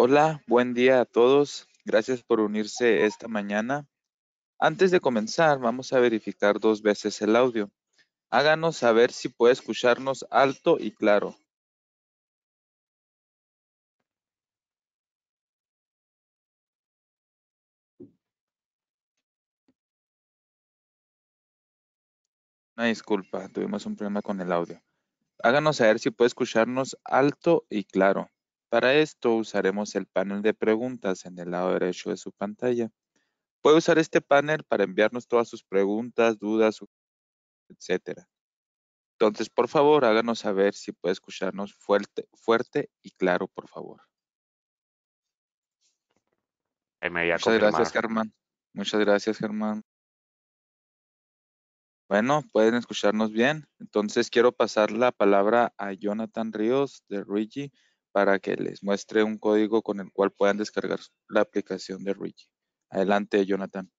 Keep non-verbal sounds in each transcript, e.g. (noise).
Hola, buen día a todos. Gracias por unirse esta mañana. Antes de comenzar, vamos a verificar dos veces el audio. Háganos saber si puede escucharnos alto y claro. Una disculpa, tuvimos un problema con el audio. Háganos saber si puede escucharnos alto y claro. Para esto usaremos el panel de preguntas en el lado derecho de su pantalla. Puede usar este panel para enviarnos todas sus preguntas, dudas, etc. Entonces, por favor, háganos saber si puede escucharnos fuerte, fuerte y claro, por favor. Muchas gracias, Germán. Muchas gracias, Germán. Bueno, pueden escucharnos bien. Entonces, quiero pasar la palabra a Jonathan Ríos de Rigi para que les muestre un código con el cual puedan descargar la aplicación de Ruigi. Adelante, Jonathan.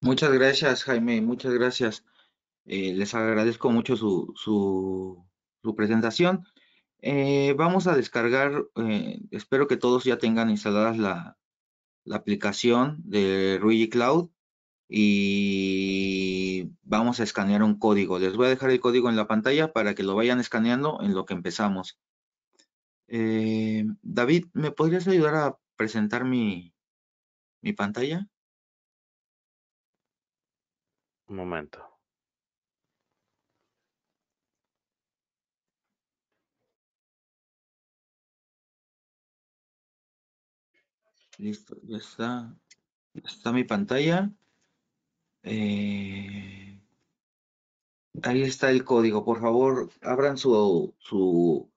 Muchas gracias, Jaime. Muchas gracias. Eh, les agradezco mucho su, presentación. Eh, vamos a descargar, eh, espero que todos ya tengan instaladas la, la aplicación de Ruigi Cloud y vamos a escanear un código. Les voy a dejar el código en la pantalla para que lo vayan escaneando en lo que empezamos. Eh, David, ¿me podrías ayudar a presentar mi, pantalla? Un momento. Listo, ya está. está mi pantalla. Eh, ahí está el código. Por favor, abran su, su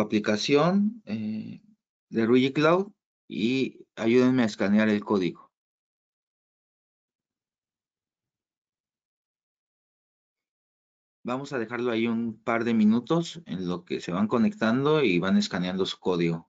aplicación eh, de Ruigi Cloud y ayúdenme a escanear el código. Vamos a dejarlo ahí un par de minutos en lo que se van conectando y van escaneando su código.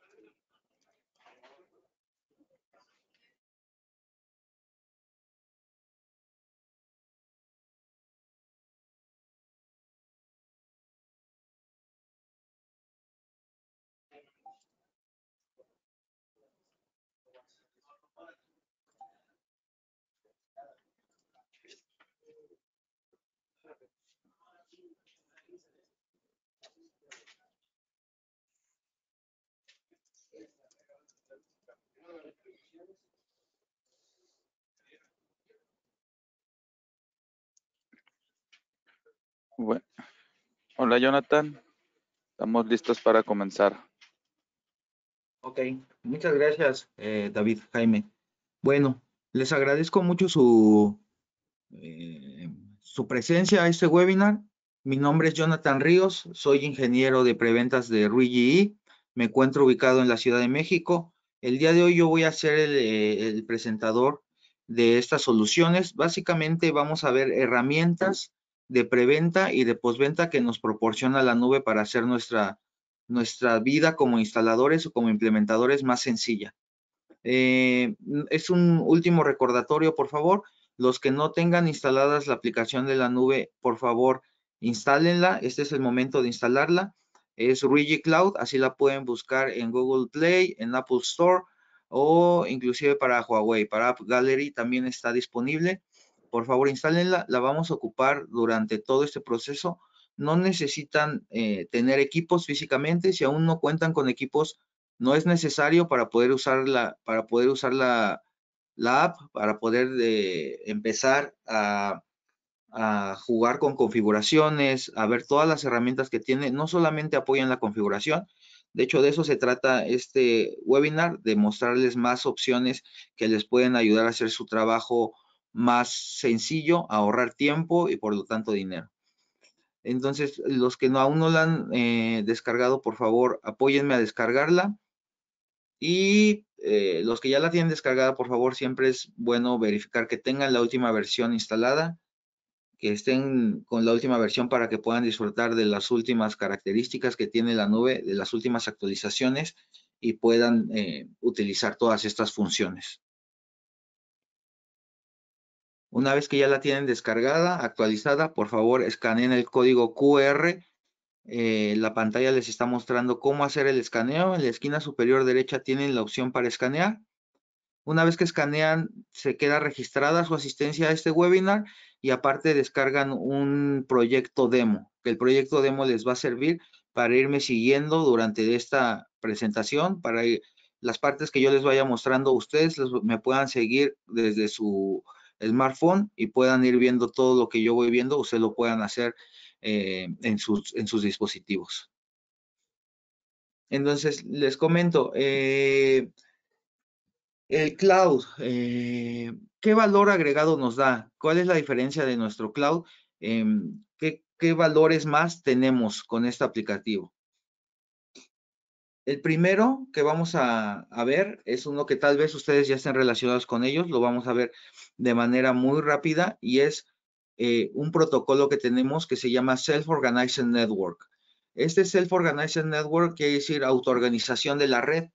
Bueno. Hola Jonathan, estamos listos para comenzar. Ok, muchas gracias eh, David, Jaime. Bueno, les agradezco mucho su, eh, su presencia a este webinar. Mi nombre es Jonathan Ríos, soy ingeniero de preventas de RUIGI. Me encuentro ubicado en la Ciudad de México. El día de hoy yo voy a ser el eh, presentador de estas soluciones. Básicamente vamos a ver herramientas de preventa y de postventa que nos proporciona la nube para hacer nuestra, nuestra vida como instaladores o como implementadores más sencilla. Eh, es un último recordatorio, por favor. Los que no tengan instaladas la aplicación de la nube, por favor, instálenla. Este es el momento de instalarla. Es Rigi Cloud, así la pueden buscar en Google Play, en Apple Store o inclusive para Huawei. Para App Gallery también está disponible por favor instálenla, la vamos a ocupar durante todo este proceso. No necesitan eh, tener equipos físicamente, si aún no cuentan con equipos, no es necesario para poder usar la, para poder usar la, app, para poder eh, empezar a, a jugar con configuraciones, a ver todas las herramientas que tiene, no solamente apoyan la configuración, de hecho, de eso se trata este webinar, de mostrarles más opciones que les pueden ayudar a hacer su trabajo más sencillo, ahorrar tiempo y por lo tanto dinero. Entonces, los que no, aún no la han eh, descargado, por favor, apóyenme a descargarla. Y eh, los que ya la tienen descargada, por favor, siempre es bueno verificar que tengan la última versión instalada, que estén con la última versión para que puedan disfrutar de las últimas características que tiene la nube, de las últimas actualizaciones y puedan eh, utilizar todas estas funciones. Una vez que ya la tienen descargada, actualizada, por favor escaneen el código QR. Eh, la pantalla les está mostrando cómo hacer el escaneo. En la esquina superior derecha tienen la opción para escanear. Una vez que escanean, se queda registrada su asistencia a este webinar y aparte descargan un proyecto demo, que el proyecto demo les va a servir para irme siguiendo durante esta presentación, para las partes que yo les vaya mostrando, a ustedes me puedan seguir desde su smartphone y puedan ir viendo todo lo que yo voy viendo, se lo puedan hacer eh, en, sus, en sus dispositivos. Entonces, les comento, eh, el cloud, eh, ¿qué valor agregado nos da? ¿Cuál es la diferencia de nuestro cloud? Em, ¿Qué valores más tenemos con este aplicativo? El primero que vamos a, ver es uno que tal vez ustedes ya estén relacionados con ellos, lo vamos a ver de manera muy rápida y es eh, un protocolo que tenemos que se llama Self-Organized Network. Este Self-Organized Network quiere decir autoorganización de la red.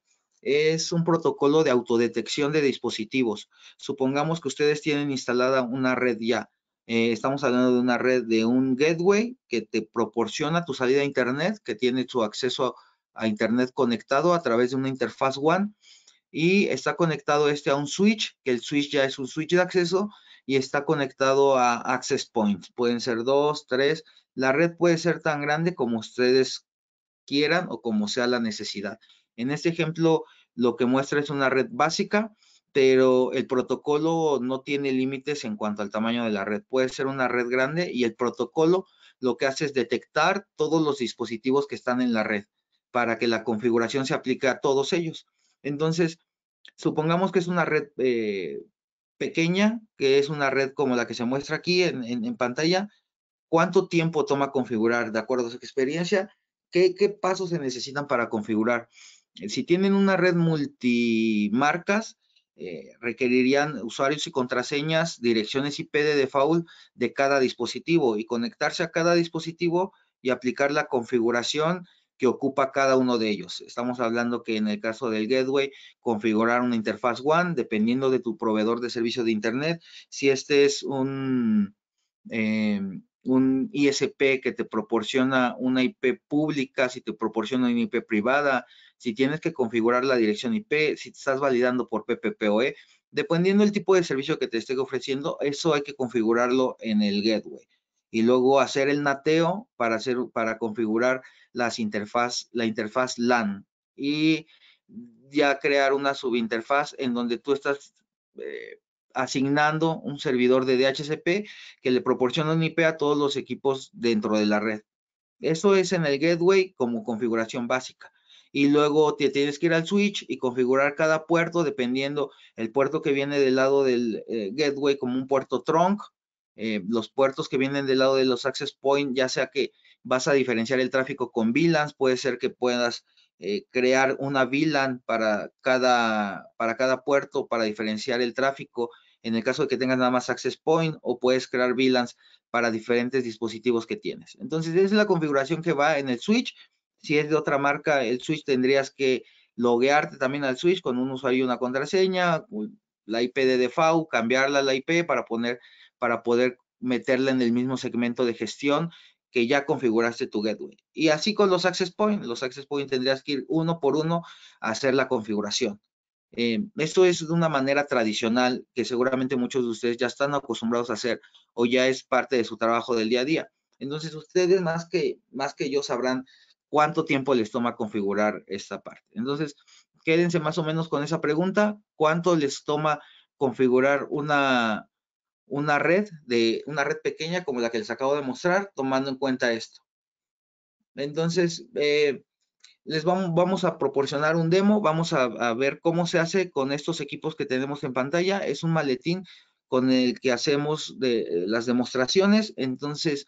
Es un protocolo de autodetección de dispositivos. Supongamos que ustedes tienen instalada una red ya. Eh, estamos hablando de una red de un gateway que te proporciona tu salida a Internet, que tiene su acceso a a Internet conectado a través de una interfaz WAN y está conectado este a un switch, que el switch ya es un switch de acceso y está conectado a access points. Pueden ser dos, tres. La red puede ser tan grande como ustedes quieran o como sea la necesidad. En este ejemplo, lo que muestra es una red básica, pero el protocolo no tiene límites en cuanto al tamaño de la red. Puede ser una red grande y el protocolo lo que hace es detectar todos los dispositivos que están en la red para que la configuración se aplique a todos ellos. Entonces, supongamos que es una red eh, pequeña, que es una red como la que se muestra aquí en, pantalla, ¿cuánto tiempo toma configurar de acuerdo a su experiencia? ¿Qué, pasos se necesitan para configurar? Si tienen una red multimarcas, eh, requerirían usuarios y contraseñas, direcciones IP de default de cada dispositivo y conectarse a cada dispositivo y aplicar la configuración que ocupa cada uno de ellos. Estamos hablando que en el caso del gateway, configurar una interfaz WAN dependiendo de tu proveedor de servicio de Internet. Si este es un, em, un ISP que te proporciona una IP pública, si te proporciona una IP privada, si tienes que configurar la dirección IP, si estás validando por PPPoE, dependiendo del tipo de servicio que te esté ofreciendo, eso hay que configurarlo en el gateway y luego hacer el nateo para, hacer, para configurar las interfaz, la interfaz LAN y ya crear una subinterfaz en donde tú estás eh, asignando un servidor de DHCP que le proporciona un IP a todos los equipos dentro de la red. Eso es en el gateway como configuración básica. Y luego te tienes que ir al switch y configurar cada puerto dependiendo el puerto que viene del lado del eh, gateway como un puerto trunk eh, los puertos que vienen del lado de los access point, ya sea que vas a diferenciar el tráfico con VLANs, puede ser que puedas eh, crear una VLAN para cada, para cada puerto para diferenciar el tráfico en el caso de que tengas nada más access point o puedes crear VLANs para diferentes dispositivos que tienes. Entonces, esa es la configuración que va en el switch. Si es de otra marca, el switch tendrías que loguearte también al switch con un usuario y una contraseña, la IP de default, cambiarla a la IP para poner para poder meterla en el mismo segmento de gestión que ya configuraste tu gateway. Y así con los access point, los access point tendrías que ir uno por uno a hacer la configuración. Eh, esto es de una manera tradicional que seguramente muchos de ustedes ya están acostumbrados a hacer o ya es parte de su trabajo del día a día. Entonces ustedes más que, más que yo sabrán cuánto tiempo les toma configurar esta parte. Entonces quédense más o menos con esa pregunta, cuánto les toma configurar una, una red de una red pequeña como la que les acabo de mostrar, tomando en cuenta esto. Entonces, eh, les vamos, a proporcionar un demo, vamos a, ver cómo se hace con estos equipos que tenemos en pantalla. Es un maletín con el que hacemos las demostraciones. Entonces,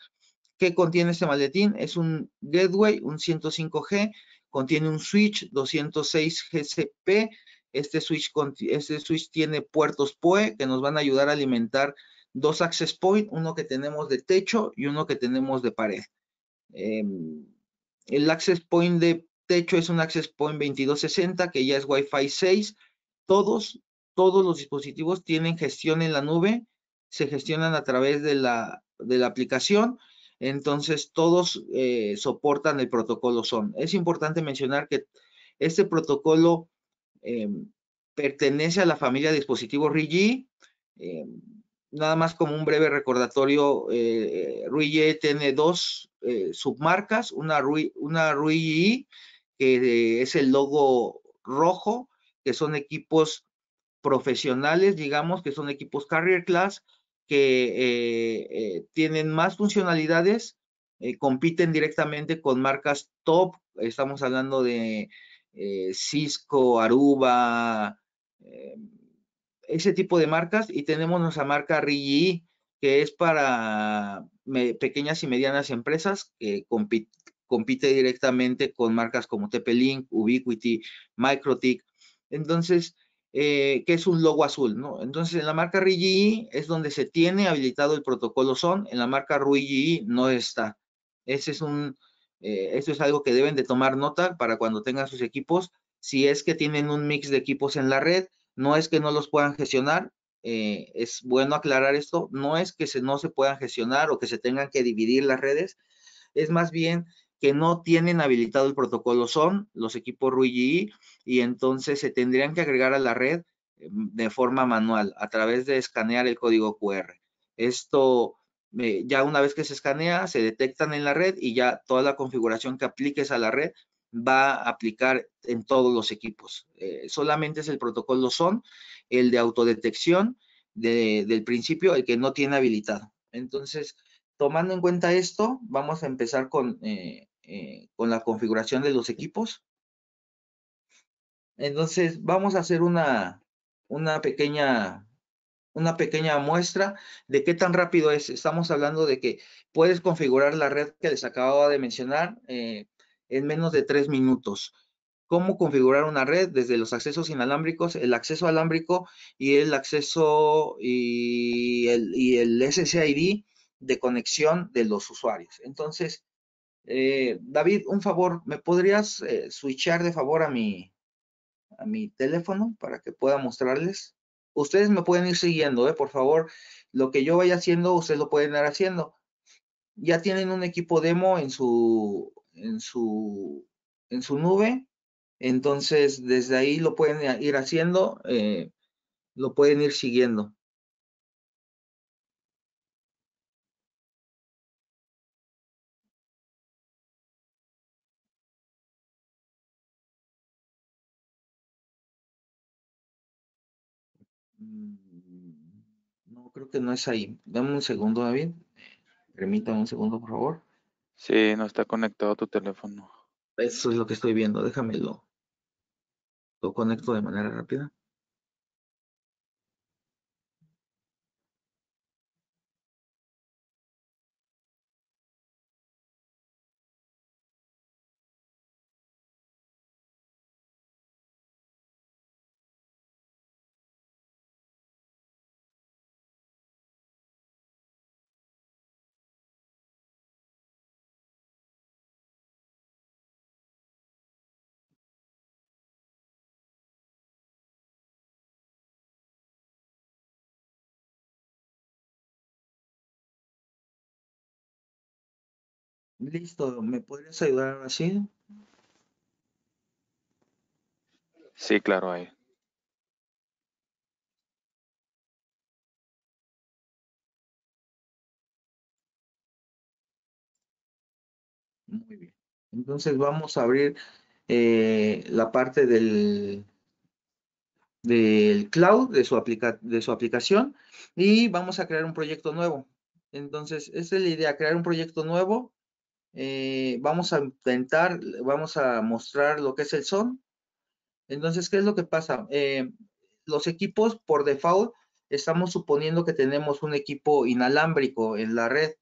¿qué contiene este maletín? Es un gateway, un 105G, contiene un switch 206 GCP, este, este switch, tiene puertos PoE que nos van a ayudar a alimentar dos access points, uno que tenemos de techo y uno que tenemos de pared. Em, el access point de techo es un access point 2260 que ya es Wi-Fi 6. Todos, todos los dispositivos tienen gestión en la nube, se gestionan a través de la, aplicación. Entonces, todos eh, soportan el protocolo SON. Es importante mencionar que este protocolo Em, pertenece a la familia de dispositivos RIGI. Em, nada más como un breve recordatorio, eh, eh RIGI tiene dos eh, submarcas, una, RUI, una que es el logo rojo, que son equipos profesionales, digamos, que son equipos Carrier Class, que eh, tienen más funcionalidades, compiten directamente con marcas top, estamos hablando de eh, Cisco, Aruba, eh, ese tipo de marcas. Y tenemos nuestra marca RIGI, que es para pequeñas y medianas empresas que compite, directamente con marcas como TP-Link, Ubiquiti, Microtik. Entonces, eh, que es un logo azul, ¿no? Entonces, en la marca RIGI es donde se tiene habilitado el protocolo SON, en la marca RIGI no está. Ese es un, eh, esto es algo que deben de tomar nota para cuando tengan sus equipos. Si es que tienen un mix de equipos en la red, no es que no los puedan gestionar. Eh, es bueno aclarar esto. No es que se, no se puedan gestionar o que se tengan que dividir las redes. Es más bien que no tienen habilitado el protocolo son los equipos RUIGI y entonces se tendrían que agregar a la red em, de forma manual a través de escanear el código QR. Esto ya una vez que se escanea, se detectan en la red y ya toda la configuración que apliques a la red va a aplicar en todos los equipos. Eh, solamente es el protocolo SON, el de autodetección del principio, el que no tiene habilitado. Entonces, tomando en cuenta esto, vamos a empezar con, eh, eh, con la configuración de los equipos. Entonces, vamos a hacer una, una pequeña una pequeña muestra de qué tan rápido es. Estamos hablando de que puedes configurar la red que les acababa de mencionar eh, en menos de tres minutos. Cómo configurar una red desde los accesos inalámbricos, el acceso alámbrico y el acceso y el, y SSID de conexión de los usuarios. Entonces, eh, David, un favor, ¿me podrías eh, switchar de favor a a mi teléfono para que pueda mostrarles? Ustedes me pueden ir siguiendo, ¿eh? por favor. Lo que yo vaya haciendo, ustedes lo pueden ir haciendo. Ya tienen un equipo demo en su, en su, en su nube. Entonces, desde ahí lo pueden eh, ir haciendo, eh, lo pueden ir siguiendo. creo que no es ahí. Dame un segundo, David. Permítame un segundo, por favor. Sí, no está conectado tu teléfono. Eso es lo que estoy viendo, déjamelo. Lo conecto de manera rápida. Listo, ¿me podrías ayudar así? Sí, claro, ahí. Muy bien. Entonces vamos a abrir eh, la parte del, del cloud, de su, de su aplicación, y vamos a crear un proyecto nuevo. Entonces, esa es la idea, crear un proyecto nuevo eh, vamos a intentar, vamos a mostrar lo que es el son. Entonces, ¿qué es lo que pasa? Eh, los equipos por default estamos suponiendo que tenemos un equipo inalámbrico en la red.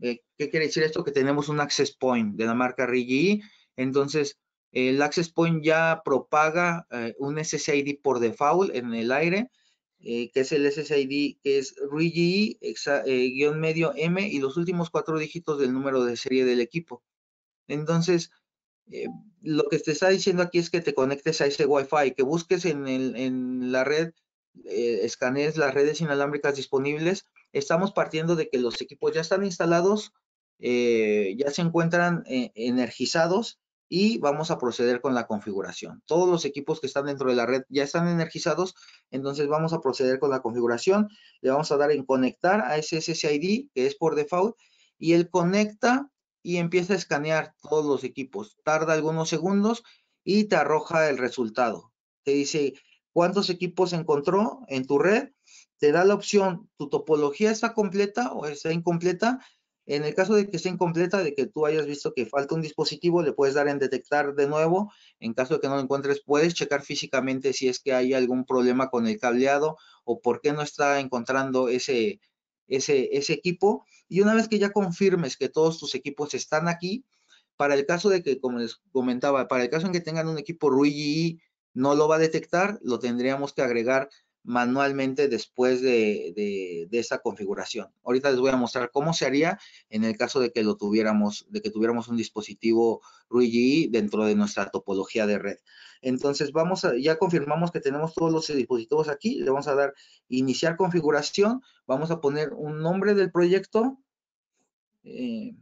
Eh, ¿Qué quiere decir esto? Que tenemos un access point de la marca RIGI. Entonces, el access point ya propaga un SSID por default en el aire eh, que es el SSID, que es eh, guión medio M y los últimos cuatro dígitos del número de serie del equipo. Entonces, eh, lo que te está diciendo aquí es que te conectes a ese Wi-Fi, que busques en, en la red, escanees las redes inalámbricas disponibles. Estamos partiendo de que los equipos ya están instalados, ya se encuentran energizados y vamos a proceder con la configuración. Todos los equipos que están dentro de la red ya están energizados, entonces vamos a proceder con la configuración. Le vamos a dar en conectar a ese SSID, que es por default, y él conecta y empieza a escanear todos los equipos. Tarda algunos segundos y te arroja el resultado. Te dice cuántos equipos encontró en tu red, te da la opción, tu topología está completa o está incompleta, en el caso de que esté incompleta, de que tú hayas visto que falta un dispositivo, le puedes dar en detectar de nuevo. En caso de que no lo encuentres, puedes checar físicamente si es que hay algún problema con el cableado o por qué no está encontrando ese, ese, ese equipo. Y una vez que ya confirmes que todos tus equipos están aquí, para el caso de que, como les comentaba, para el caso en que tengan un equipo RUIGI, no lo va a detectar, lo tendríamos que agregar manualmente después de, de, esa configuración. Ahorita les voy a mostrar cómo se haría en el caso de que lo tuviéramos, de que tuviéramos un dispositivo RUIGI dentro de nuestra topología de red. Entonces vamos a, ya confirmamos que tenemos todos los dispositivos aquí, le vamos a dar iniciar configuración, vamos a poner un nombre del proyecto, eh,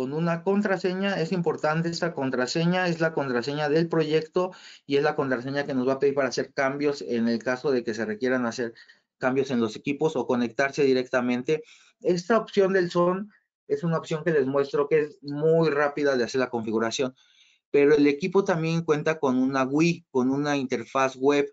con una contraseña. Es importante esta contraseña, es la contraseña del proyecto y es la contraseña que nos va a pedir para hacer cambios en el caso de que se requieran hacer cambios en los equipos o conectarse directamente. Esta opción del SON es una opción que les muestro que es muy rápida de hacer la configuración, pero el equipo también cuenta con una GUI, con una interfaz web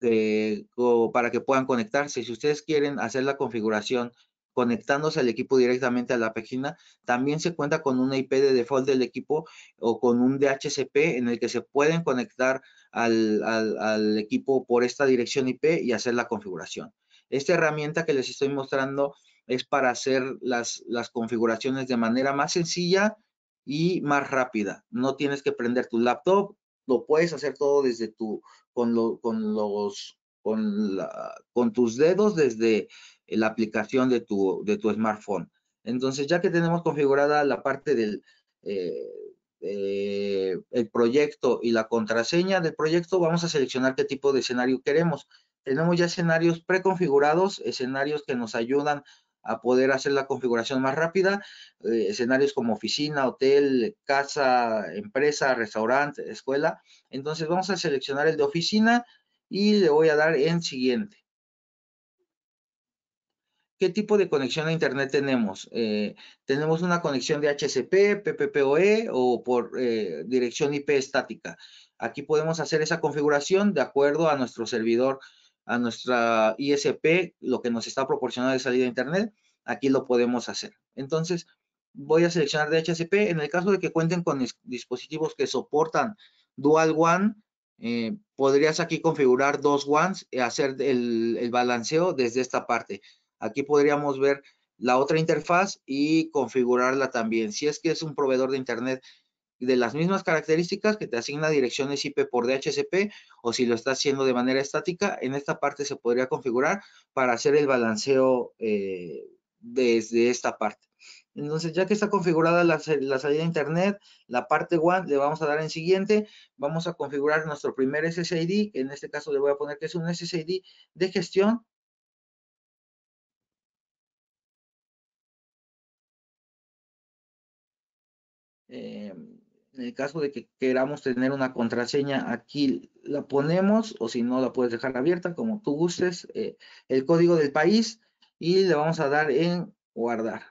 eh, para que puedan conectarse. Si ustedes quieren hacer la configuración conectándose al equipo directamente a la página. También se cuenta con una IP de default del equipo o con un DHCP en el que se pueden conectar al, equipo por esta dirección IP y hacer la configuración. Esta herramienta que les estoy mostrando es para hacer las, las configuraciones de manera más sencilla y más rápida. No tienes que prender tu laptop, lo puedes hacer todo desde tu, con, lo, con los, con, la, con tus dedos, desde eh, la aplicación de tu, de tu smartphone. Entonces, ya que tenemos configurada la parte del eh, eh, el proyecto y la contraseña del proyecto, vamos a seleccionar qué tipo de escenario queremos. Tenemos ya escenarios preconfigurados, escenarios que nos ayudan a poder hacer la configuración más rápida, escenarios como oficina, hotel, casa, empresa, restaurante, escuela. Entonces vamos a seleccionar el de oficina y le voy a dar en siguiente. ¿Qué tipo de conexión a Internet tenemos? Eh, ¿Tenemos una conexión de HCP, PPPoE o por eh, dirección IP estática? Aquí podemos hacer esa configuración de acuerdo a nuestro servidor, a nuestra ISP, lo que nos está proporcionando de salida a Internet. Aquí lo podemos hacer. Entonces, voy a seleccionar de HCP. En el caso de que cuenten con dispositivos que soportan Dual One, eh, podrías aquí configurar dos WANs y hacer el balanceo desde esta parte. Aquí podríamos ver la otra interfaz y configurarla también. Si es que es un proveedor de Internet de las mismas características que te asigna direcciones IP por DHCP o si lo está haciendo de manera estática, en esta parte se podría configurar para hacer el balanceo eh, desde esta parte. Entonces, ya que está configurada la, salida de internet, la parte WAN le vamos a dar en siguiente. Vamos a configurar nuestro primer SSID. En este caso le voy a poner que es un SSID de gestión en el caso de que queramos tener una contraseña, aquí la ponemos o si no la puedes dejar abierta como tú gustes, eh, el código del país y le vamos a dar en guardar.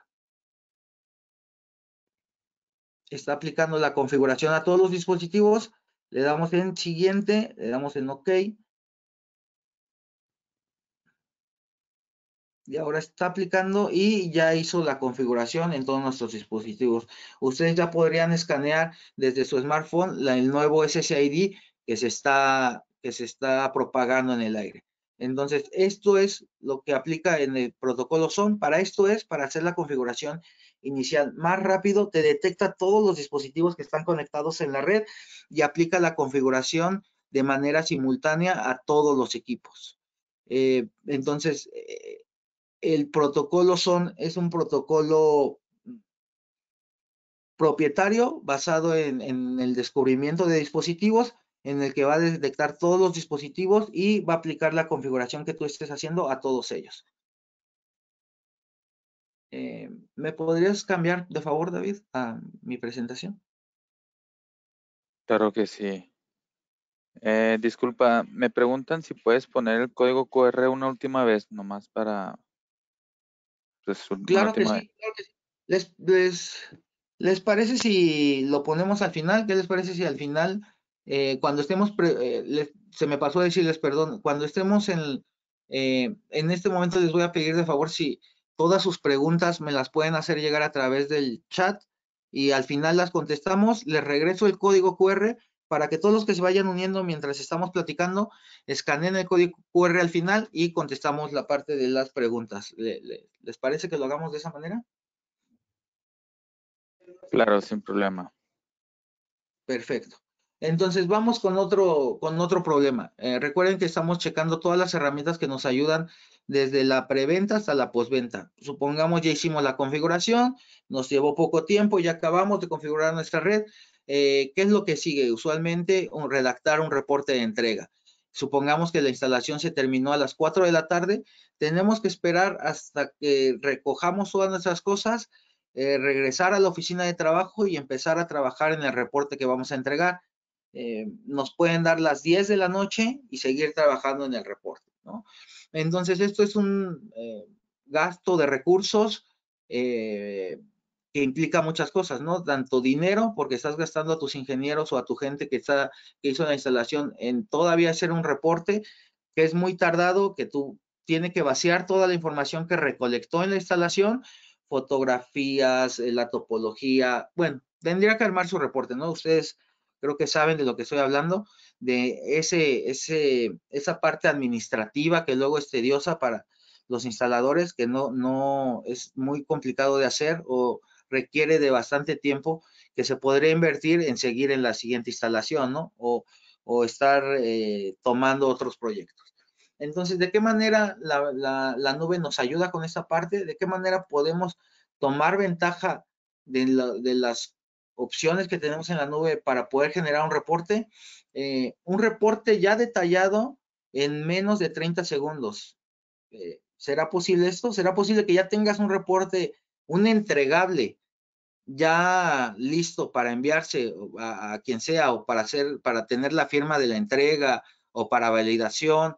Está aplicando la configuración a todos los dispositivos, le damos en siguiente, le damos en OK y ahora está aplicando y ya hizo la configuración en todos nuestros dispositivos. Ustedes ya podrían escanear desde su smartphone el nuevo SSID que se, está, que se está propagando en el aire. Entonces, esto es lo que aplica en el protocolo SON. Para esto es para hacer la configuración inicial más rápido, te detecta todos los dispositivos que están conectados en la red y aplica la configuración de manera simultánea a todos los equipos. Eh, entonces, eh, el protocolo son, es un protocolo propietario basado en, el descubrimiento de dispositivos, en el que va a detectar todos los dispositivos y va a aplicar la configuración que tú estés haciendo a todos ellos. Eh, ¿Me podrías cambiar, de favor, David, a mi presentación? Claro que sí. Eh, disculpa, me preguntan si puedes poner el código QR una última vez, nomás para pues, claro, que sí, claro que sí. Les, parece si lo ponemos al final? ¿Qué les parece si al final, eh, cuando estemos, eh, se me pasó a decirles, perdón, cuando estemos en, eh, en este momento les voy a pedir de favor si todas sus preguntas me las pueden hacer llegar a través del chat y al final las contestamos, les regreso el código QR para que todos los que se vayan uniendo mientras estamos platicando, escaneen el código QR al final y contestamos la parte de las preguntas. ¿Les parece que lo hagamos de esa manera? Claro, sin problema. Perfecto. Entonces vamos con otro, con otro problema. Eh, recuerden que estamos checando todas las herramientas que nos ayudan desde la preventa hasta la postventa. Supongamos ya hicimos la configuración, nos llevó poco tiempo, y acabamos de configurar nuestra red, eh, ¿qué es lo que sigue? Usualmente un, redactar un reporte de entrega. Supongamos que la instalación se terminó a las 4 de la tarde, tenemos que esperar hasta que recojamos todas nuestras cosas, eh, regresar a la oficina de trabajo y empezar a trabajar en el reporte que vamos a entregar. Eh, nos pueden dar las 10 de la noche y seguir trabajando en el reporte, Entonces, esto es un gasto de recursos que implica muchas cosas, ¿no? Tanto dinero, porque estás gastando a tus ingenieros o a tu gente que, está, que hizo la instalación en todavía hacer un reporte, que es muy tardado, que tú tienes que vaciar toda la información que recolectó en la instalación, fotografías, eh, la topología, bueno, tendría que armar su reporte, ¿no? Ustedes creo que saben de lo que estoy hablando, de ese, ese, esa parte administrativa que luego es tediosa para los instaladores, que no, no es muy complicado de hacer o requiere de bastante tiempo que se podría invertir en seguir en la siguiente instalación, ¿no? O, estar eh, tomando otros proyectos. Entonces, ¿de qué manera la, nube nos ayuda con esta parte? ¿De qué manera podemos tomar ventaja de, las opciones que tenemos en la nube para poder generar un reporte? Eh, un reporte ya detallado en menos de 30 segundos. Eh, ¿Será posible esto? ¿Será posible que ya tengas un reporte, un entregable ya listo para enviarse a, quien sea o para hacer, para tener la firma de la entrega o para validación,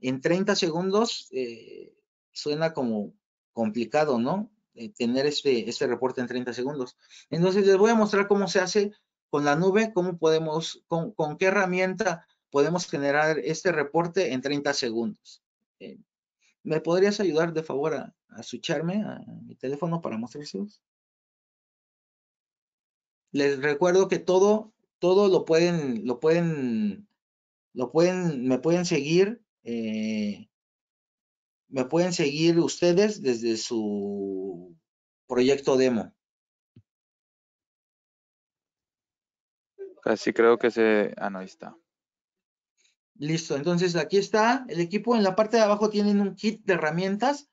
en 30 segundos eh, suena como complicado, ¿no? Eh, tener este, este, reporte en 30 segundos. Entonces les voy a mostrar cómo se hace con la nube, cómo podemos, con, qué herramienta podemos generar este reporte en 30 segundos. Eh, ¿Me podrías ayudar de favor a, escucharme a mi teléfono para mostrárselos? Les recuerdo que todo, todo lo pueden, lo pueden, lo pueden, me pueden seguir, eh, me pueden seguir ustedes desde su proyecto demo. Así creo que se, ah no, ahí está. Listo, entonces aquí está el equipo. En la parte de abajo tienen un kit de herramientas.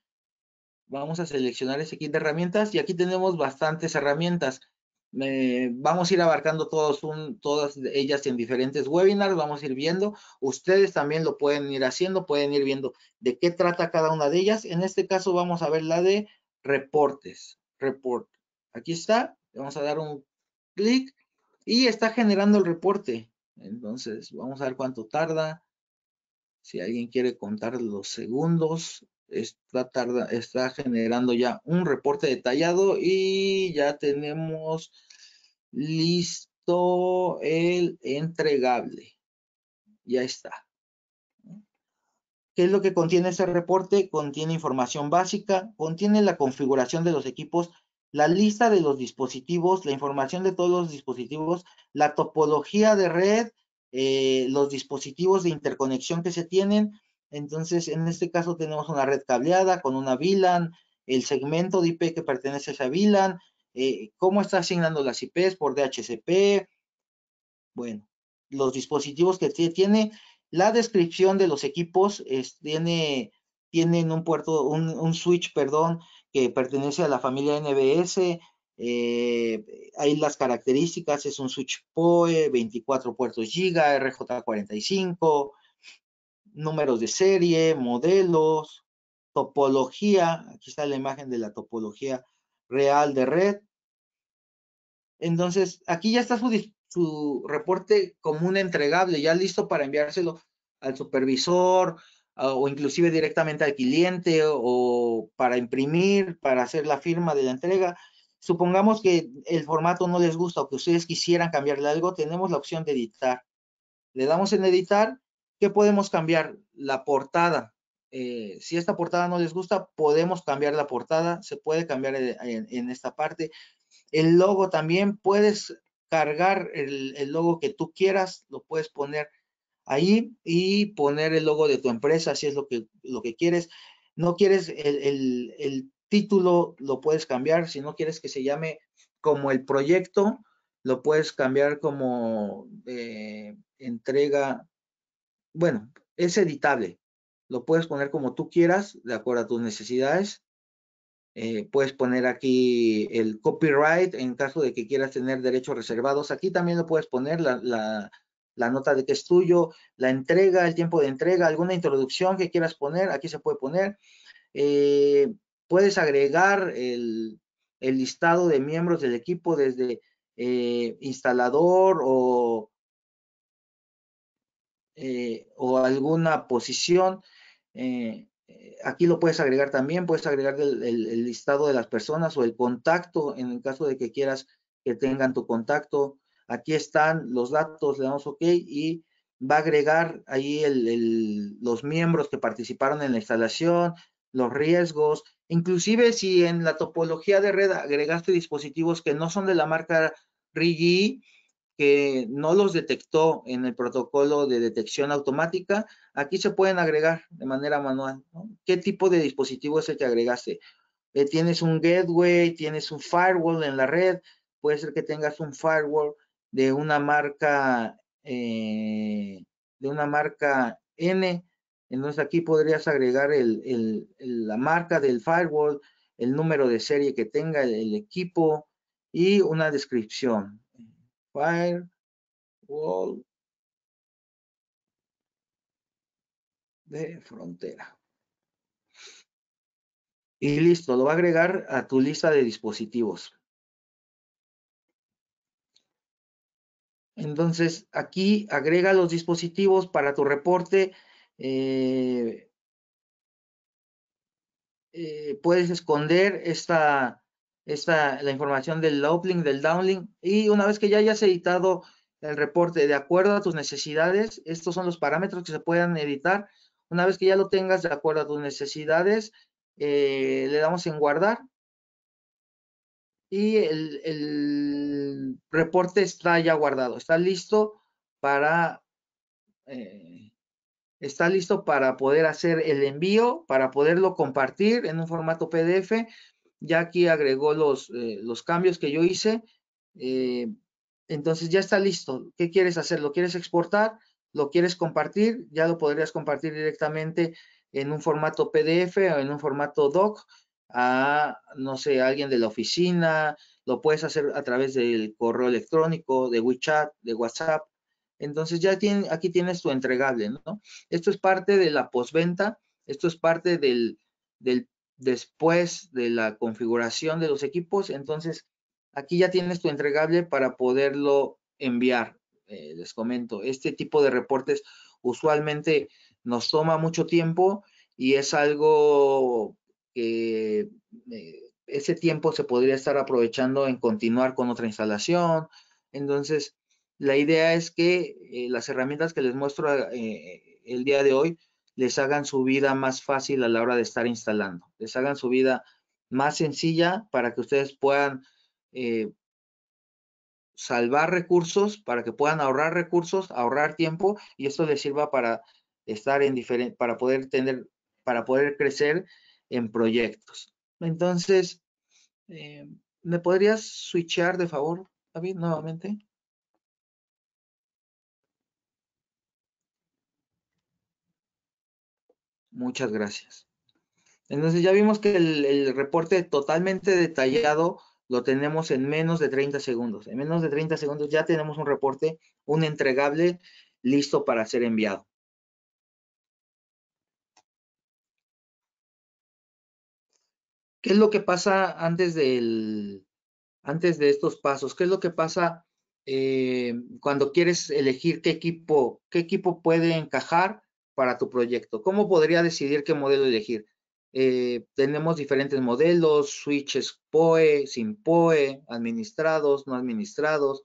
Vamos a seleccionar ese kit de herramientas y aquí tenemos bastantes herramientas vamos a ir abarcando todos todas ellas en diferentes webinars, vamos a ir viendo. Ustedes también lo pueden ir haciendo, pueden ir viendo de qué trata cada una de ellas. En este caso vamos a ver la de reportes. Report. Aquí está. Vamos a dar un clic y está generando el reporte. Entonces, vamos a ver cuánto tarda. Si alguien quiere contar los segundos, está, está generando ya un reporte detallado y ya tenemos listo el entregable. Ya está. ¿Qué es lo que contiene ese reporte? Contiene información básica, contiene la configuración de los equipos, la lista de los dispositivos, la información de todos los dispositivos, la topología de red, eh, los dispositivos de interconexión que se tienen, entonces, en este caso tenemos una red cableada con una VLAN, el segmento de IP que pertenece a esa VLAN, eh, cómo está asignando las IPs por DHCP, bueno, los dispositivos que tiene, la descripción de los equipos, tiene, tienen un puerto, un, switch, perdón, que pertenece a la familia NBS, hay eh, las características, es un switch PoE, 24 puertos GIGA, RJ45, números de serie, modelos, topología. Aquí está la imagen de la topología real de red. Entonces, aquí ya está su, su reporte un entregable, ya listo para enviárselo al supervisor o inclusive directamente al cliente o para imprimir, para hacer la firma de la entrega. Supongamos que el formato no les gusta o que ustedes quisieran cambiarle algo, tenemos la opción de editar. Le damos en editar ¿Qué podemos cambiar? La portada. Eh, si esta portada no les gusta, podemos cambiar la portada, se puede cambiar en, esta parte. El logo también, puedes cargar el, logo que tú quieras, lo puedes poner ahí y poner el logo de tu empresa, si es lo que, lo que quieres. No quieres el, título, lo puedes cambiar. Si no quieres que se llame como el proyecto, lo puedes cambiar como eh, entrega bueno, es editable. Lo puedes poner como tú quieras, de acuerdo a tus necesidades. Eh, puedes poner aquí el copyright en caso de que quieras tener derechos reservados. Aquí también lo puedes poner, la, nota de que es tuyo, la entrega, el tiempo de entrega, alguna introducción que quieras poner, aquí se puede poner. Eh, puedes agregar el, listado de miembros del equipo desde eh, instalador o eh, o alguna posición. Eh, eh, aquí lo puedes agregar también, puedes agregar el, listado de las personas o el contacto en el caso de que quieras que tengan tu contacto. Aquí están los datos, le damos OK y va a agregar ahí el, los miembros que participaron en la instalación, los riesgos, inclusive si en la topología de red agregaste dispositivos que no son de la marca RIGI, que no los detectó en el protocolo de detección automática, aquí se pueden agregar de manera manual. ¿Qué tipo de dispositivo es el que agregaste? Eh, tienes un gateway, tienes un firewall en la red, puede ser que tengas un firewall de una marca, eh, de una marca N, entonces aquí podrías agregar la marca del firewall, el número de serie que tenga el equipo y una descripción firewall de frontera. Y listo, lo va a agregar a tu lista de dispositivos. Entonces, aquí agrega los dispositivos para tu reporte. Eh, eh, puedes esconder esta, esta, la información del uplink, del downlink, y una vez que ya hayas editado el reporte de acuerdo a tus necesidades, estos son los parámetros que se pueden editar. Una vez que ya lo tengas de acuerdo a tus necesidades, eh, le damos en guardar y el, reporte está ya guardado, está listo para eh, está listo para poder hacer el envío, para poderlo compartir en un formato PDF ya aquí agregó los, eh, los cambios que yo hice. Eh, entonces ya está listo. ¿Qué quieres hacer? ¿Lo quieres exportar? ¿Lo quieres compartir? Ya lo podrías compartir directamente en un formato PDF o en un formato doc a, no sé, a alguien de la oficina. Lo puedes hacer a través del correo electrónico, de WeChat, de WhatsApp. Entonces ya tiene, aquí tienes tu entregable, ¿no? Esto es parte de la postventa, esto es parte del, del después de la configuración de los equipos. Entonces, aquí ya tienes tu entregable para poderlo enviar. Eh, les comento, este tipo de reportes usualmente nos toma mucho tiempo y es algo que eh, ese tiempo se podría estar aprovechando en continuar con otra instalación. Entonces, la idea es que eh, las herramientas que les muestro el día de hoy les hagan su vida más fácil a la hora de estar instalando, les hagan su vida más sencilla para que ustedes puedan eh, salvar recursos, para que puedan ahorrar recursos, ahorrar tiempo y esto les sirva para estar en diferente, para poder tener, para poder crecer en proyectos. Entonces, eh, ¿me podrías switchar de favor, David, nuevamente? Muchas gracias. Entonces ya vimos que el, reporte totalmente detallado lo tenemos en menos de 30 segundos. En menos de 30 segundos ya tenemos un reporte, un entregable listo para ser enviado. ¿Qué es lo que pasa antes, del, antes de estos pasos? ¿Qué es lo que pasa eh, cuando quieres elegir qué equipo, qué equipo puede encajar para tu proyecto. ¿Cómo podría decidir qué modelo elegir? Eh, tenemos diferentes modelos, switches POE, sin POE, administrados, no administrados,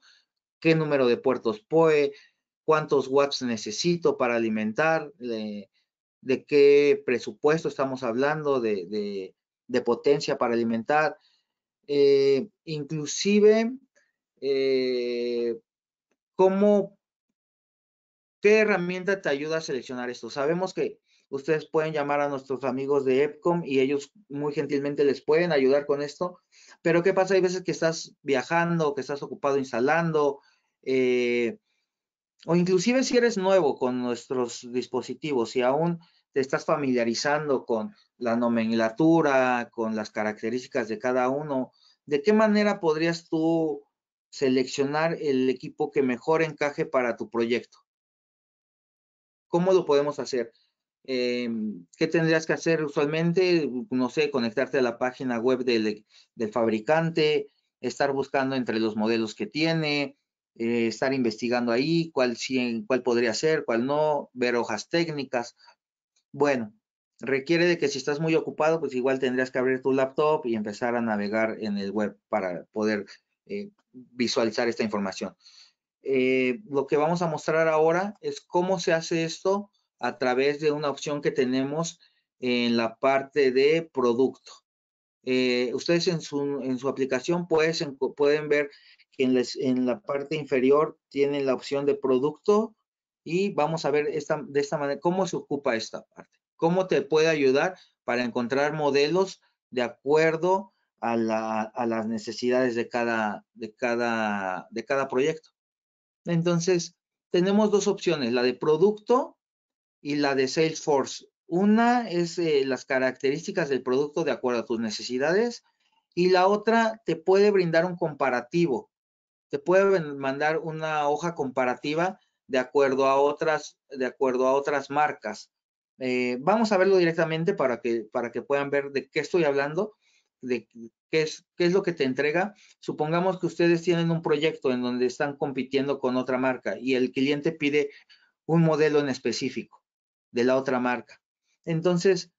qué número de puertos POE, cuántos watts necesito para alimentar, de, qué presupuesto estamos hablando, de, potencia para alimentar. Eh, inclusive, eh, cómo ¿Qué herramienta te ayuda a seleccionar esto? Sabemos que ustedes pueden llamar a nuestros amigos de EPCOM y ellos muy gentilmente les pueden ayudar con esto. Pero ¿qué pasa? Hay veces que estás viajando, que estás ocupado instalando, eh, o inclusive si eres nuevo con nuestros dispositivos y aún te estás familiarizando con la nomenclatura, con las características de cada uno, ¿de qué manera podrías tú seleccionar el equipo que mejor encaje para tu proyecto? ¿Cómo lo podemos hacer? Em, ¿Qué tendrías que hacer usualmente? No sé, conectarte a la página web del, fabricante, estar buscando entre los modelos que tiene, eh, estar investigando ahí cuál, cuál podría ser, cuál no, ver hojas técnicas. Bueno, requiere de que si estás muy ocupado, pues igual tendrías que abrir tu laptop y empezar a navegar en el web para poder eh, visualizar esta información. Eh, lo que vamos a mostrar ahora es cómo se hace esto a través de una opción que tenemos en la parte de producto. Eh, ustedes en su, aplicación pueden ver que en, la parte inferior tienen la opción de producto y vamos a ver de esta manera cómo se ocupa esta parte, cómo te puede ayudar para encontrar modelos de acuerdo a, las necesidades de cada proyecto. Entonces, tenemos dos opciones, la de producto y la de Salesforce. Una es eh, las características del producto de acuerdo a tus necesidades y la otra te puede brindar un comparativo. Te puede mandar una hoja comparativa de acuerdo a otras, de acuerdo a otras marcas. Eh, vamos a verlo directamente para que puedan ver de qué estoy hablando de qué es, qué es lo que te entrega. Supongamos que ustedes tienen un proyecto en donde están compitiendo con otra marca y el cliente pide un modelo en específico de la otra marca. Entonces,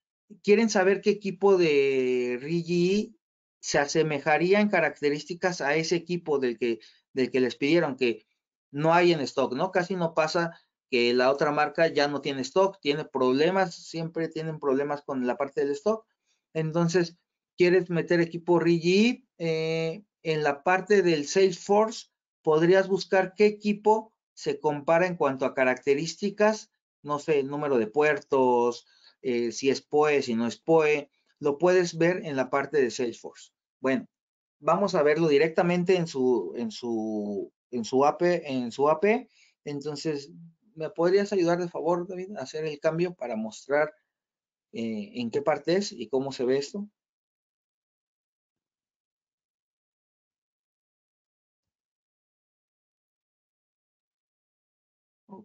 quieren saber qué equipo de RIGI se asemejaría en características a ese equipo del que, del que les pidieron, que no hay en stock, ¿no? Casi no pasa que la otra marca ya no tiene stock, tiene problemas, siempre tienen problemas con la parte del stock. Entonces, quieres meter equipo Rigid, eh, en la parte del Salesforce podrías buscar qué equipo se compara en cuanto a características, no sé, el número de puertos, eh, si es POE, si no es POE, lo puedes ver en la parte de Salesforce. Bueno, vamos a verlo directamente en su, en su, en su AP, en su AP. Entonces, ¿me podrías ayudar de favor, David, a hacer el cambio para mostrar eh, en qué parte es y cómo se ve esto?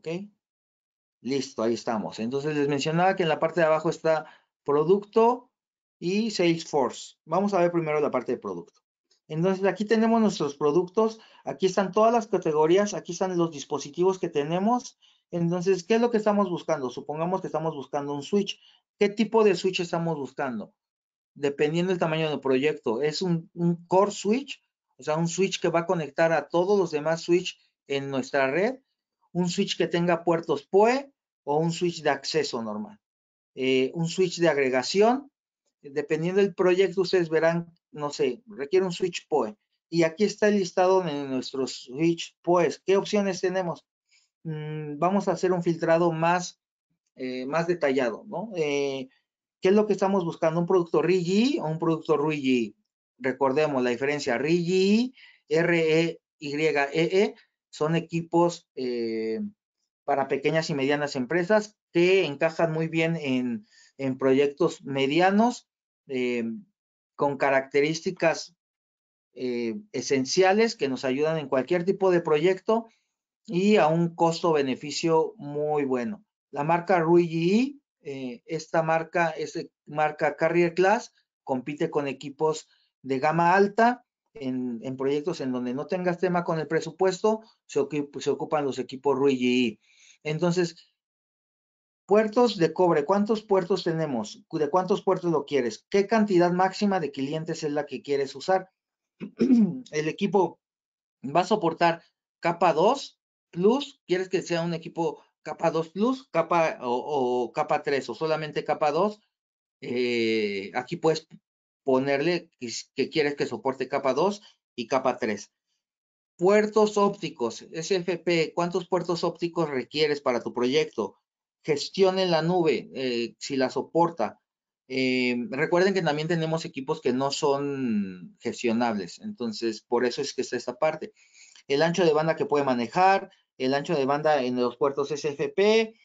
¿ok? Listo, ahí estamos. Entonces les mencionaba que en la parte de abajo está producto y Salesforce. Vamos a ver primero la parte de producto. Entonces aquí tenemos nuestros productos, aquí están todas las categorías, aquí están los dispositivos que tenemos. Entonces, ¿qué es lo que estamos buscando? Supongamos que estamos buscando un switch. ¿Qué tipo de switch estamos buscando? Dependiendo del tamaño del proyecto. ¿Es un, core switch? O sea, un switch que va a conectar a todos los demás switch en nuestra red un switch que tenga puertos PoE o un switch de acceso normal. Eh, un switch de agregación, dependiendo del proyecto, ustedes verán, no sé, requiere un switch PoE. Y aquí está el listado de nuestros switch PoE. ¿Qué opciones tenemos? Mm, vamos a hacer un filtrado más, eh, más detallado, ¿no? Eh, ¿Qué es lo que estamos buscando? ¿Un producto RIGI o un producto RUIGI? Recordemos la diferencia RIGI, e y -E, son equipos eh, para pequeñas y medianas empresas que encajan muy bien en, proyectos medianos eh, con características eh, esenciales que nos ayudan en cualquier tipo de proyecto y a un costo-beneficio muy bueno. La marca Ruigi, e, esta marca es este marca Carrier Class, compite con equipos de gama alta en, proyectos en donde no tengas tema con el presupuesto, se, ocupan los equipos RUIGI. Entonces, puertos de cobre, ¿cuántos puertos tenemos? ¿De cuántos puertos lo quieres? ¿Qué cantidad máxima de clientes es la que quieres usar? (clears throat) el equipo va a soportar capa 2 plus, quieres que sea un equipo capa 2 plus, capa o, capa 3 o solamente capa 2. Eh, aquí puedes ponerle que quieres que soporte capa 2 y capa 3. Puertos ópticos, SFP, ¿cuántos puertos ópticos requieres para tu proyecto? Gestión en la nube, eh, si la soporta. Eh, recuerden que también tenemos equipos que no son gestionables, entonces por eso es que está esta parte. El ancho de banda que puede manejar, el ancho de banda en los puertos SFP,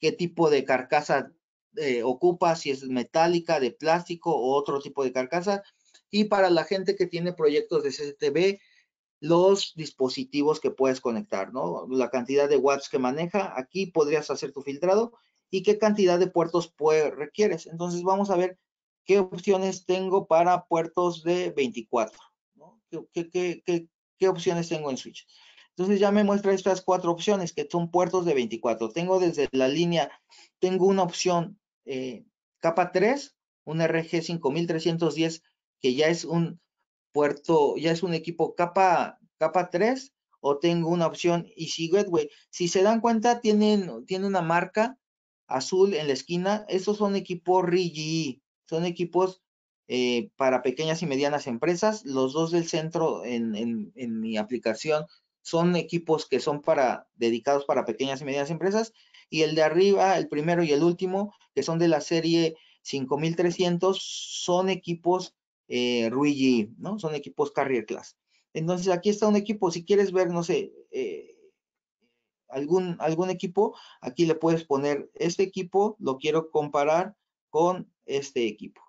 qué tipo de carcasa eh, ocupa, si es metálica, de plástico o otro tipo de carcasa. Y para la gente que tiene proyectos de CCTV, los dispositivos que puedes conectar, ¿no? La cantidad de watts que maneja, aquí podrías hacer tu filtrado y qué cantidad de puertos requieres. Entonces vamos a ver qué opciones tengo para puertos de 24, ¿no? ¿Qué, qué, qué, qué opciones tengo en Switch? Entonces ya me muestra estas cuatro opciones que son puertos de 24. Tengo desde la línea, tengo una opción eh, capa 3, un RG 5310, que ya es un puerto, ya es un equipo capa, capa 3, o tengo una opción Easy Gateway. Si se dan cuenta, tienen, tiene una marca azul en la esquina. Estos son equipos RIGI, son equipos eh, para pequeñas y medianas empresas. Los dos del centro en, mi aplicación son equipos que son para dedicados para pequeñas y medianas empresas y el de arriba, el primero y el último, que son de la serie 5300, son equipos eh, Ruigi, ¿no? Son equipos Carrier Class. Entonces, aquí está un equipo, si quieres ver, no sé, eh, algún, algún equipo, aquí le puedes poner, este equipo lo quiero comparar con este equipo.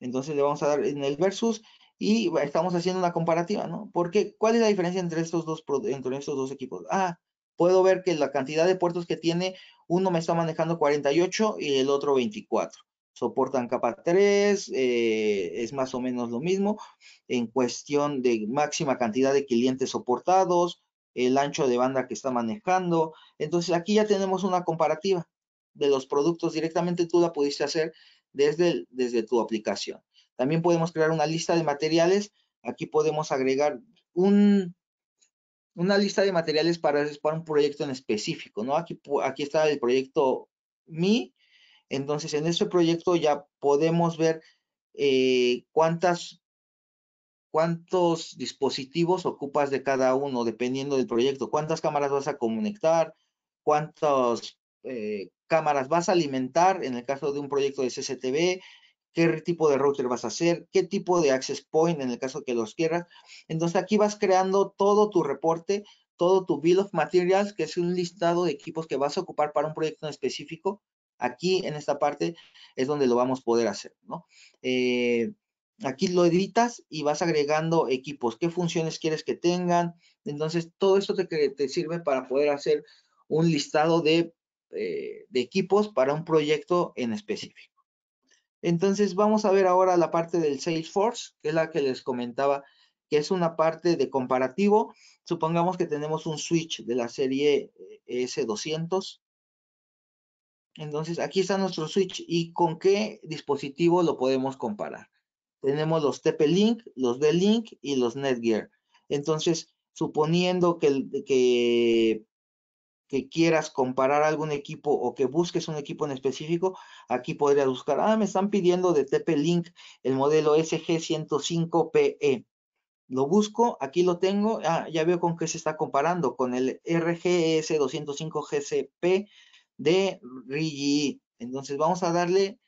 Entonces, le vamos a dar en el versus y estamos haciendo una comparativa, ¿no? Porque, ¿cuál es la diferencia entre estos dos, entre estos dos equipos? Ah, puedo ver que la cantidad de puertos que tiene, uno me está manejando 48 y el otro 24. Soportan capa 3, eh, es más o menos lo mismo en cuestión de máxima cantidad de clientes soportados, el ancho de banda que está manejando. Entonces aquí ya tenemos una comparativa de los productos directamente, tú la pudiste hacer desde, desde tu aplicación. También podemos crear una lista de materiales. Aquí podemos agregar un, una lista de materiales para, para un proyecto en específico, ¿no? Aquí, aquí está el proyecto Mi, entonces en ese proyecto ya podemos ver eh, cuántas, cuántos dispositivos ocupas de cada uno, dependiendo del proyecto, cuántas cámaras vas a conectar, cuántas eh, cámaras vas a alimentar en el caso de un proyecto de CCTV, qué tipo de router vas a hacer, qué tipo de access point en el caso que los quieras. Entonces aquí vas creando todo tu reporte, todo tu bill of materials, que es un listado de equipos que vas a ocupar para un proyecto en específico. Aquí en esta parte es donde lo vamos a poder hacer, ¿no? Eh, aquí lo editas y vas agregando equipos, qué funciones quieres que tengan. Entonces, todo esto te, sirve para poder hacer un listado de eh, equipos para un proyecto en específico. Entonces vamos a ver ahora la parte del Salesforce, que es la que les comentaba, que es una parte de comparativo. Supongamos que tenemos un switch de la serie eh, S200. Entonces aquí está nuestro switch y con qué dispositivo lo podemos comparar. Tenemos los TP-Link, los D-Link y los Netgear. Entonces, suponiendo que, que que quieras comparar algún equipo o que busques un equipo en específico, aquí podrías buscar, ah, me están pidiendo de TP Link el modelo SG105PE. Lo busco, aquí lo tengo, ah, ya veo con qué se está comparando, con el RGS205GCP de RIGI. Entonces vamos a darle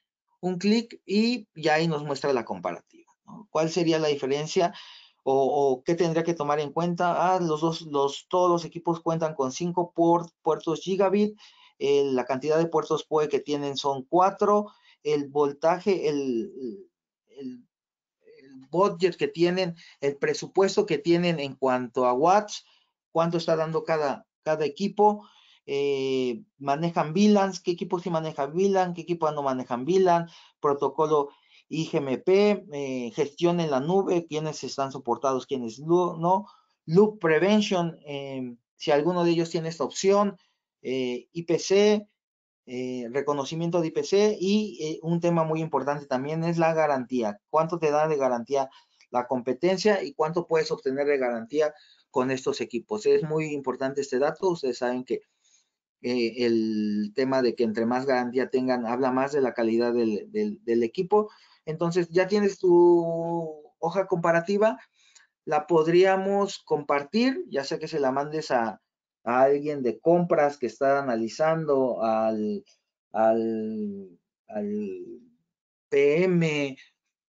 un clic y ya ahí nos muestra la comparativa. ¿Cuál sería la diferencia o, qué tendría que tomar en cuenta. Ah, los dos, los, todos los equipos cuentan con 5 puertos gigabit, eh, la cantidad de puertos PoE que tienen son 4, el voltaje, el, el, budget que tienen, el presupuesto que tienen en cuanto a watts, cuánto está dando cada, cada equipo. Eh, manejan VLANs, qué equipos sí manejan VLAN, qué equipos no manejan VLAN, protocolo IGMP, eh, gestión en la nube, quiénes están soportados, quiénes no, loop prevention, em, si alguno de ellos tiene esta opción, eh, IPC, eh, reconocimiento de IPC y un tema muy importante también es la garantía. ¿Cuánto te da de garantía la competencia y cuánto puedes obtener de garantía con estos equipos? Es muy importante este dato. Ustedes saben que el tema de que entre más garantía tengan, habla más de la calidad del, equipo entonces, ya tienes tu hoja comparativa, la podríamos compartir, ya sea que se la mandes a, alguien de compras que está analizando, al, PM,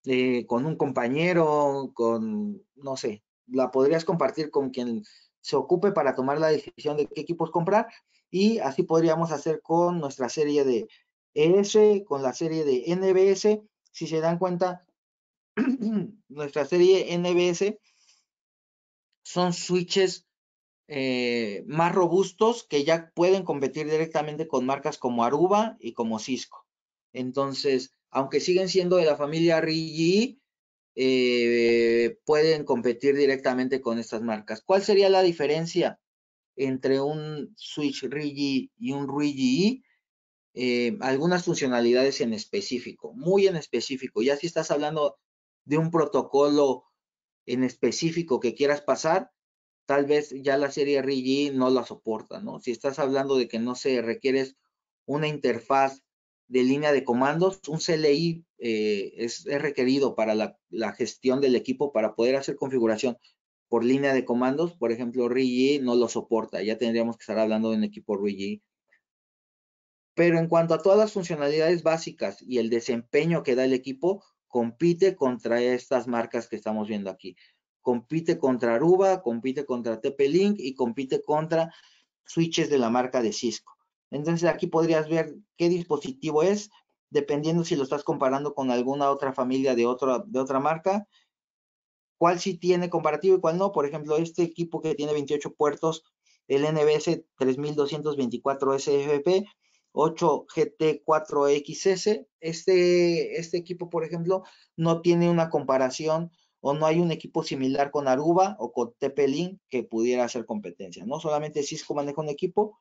eh, con un compañero, con, no sé, la podrías compartir con quien se ocupe para tomar la decisión de qué equipos comprar y así podríamos hacer con nuestra serie de ES, con la serie de NBS si se dan cuenta, (clears throat) nuestra serie NBS son switches eh, más robustos que ya pueden competir directamente con marcas como Aruba y como Cisco. Entonces, aunque siguen siendo de la familia RIGI, eh, pueden competir directamente con estas marcas. ¿Cuál sería la diferencia entre un switch RIGI y un RIGI? E? Eh, algunas funcionalidades en específico, muy en específico. Ya si estás hablando de un protocolo en específico que quieras pasar, tal vez ya la serie rg no la soporta, ¿no? Si estás hablando de que no se requieres una interfaz de línea de comandos, un CLI eh, es, requerido para la, gestión del equipo para poder hacer configuración por línea de comandos. Por ejemplo, RIG no lo soporta. Ya tendríamos que estar hablando de un equipo RIG pero en cuanto a todas las funcionalidades básicas y el desempeño que da el equipo, compite contra estas marcas que estamos viendo aquí. Compite contra Aruba, compite contra TP-Link y compite contra switches de la marca de Cisco. Entonces aquí podrías ver qué dispositivo es, dependiendo si lo estás comparando con alguna otra familia de otra, de otra marca, cuál sí tiene comparativo y cuál no. Por ejemplo, este equipo que tiene 28 puertos, el NBS 3224 SFP, 8GT4XS. Este, este, equipo, por ejemplo, no tiene una comparación o no hay un equipo similar con Aruba o con tp que pudiera hacer competencia, ¿no? Solamente Cisco maneja un equipo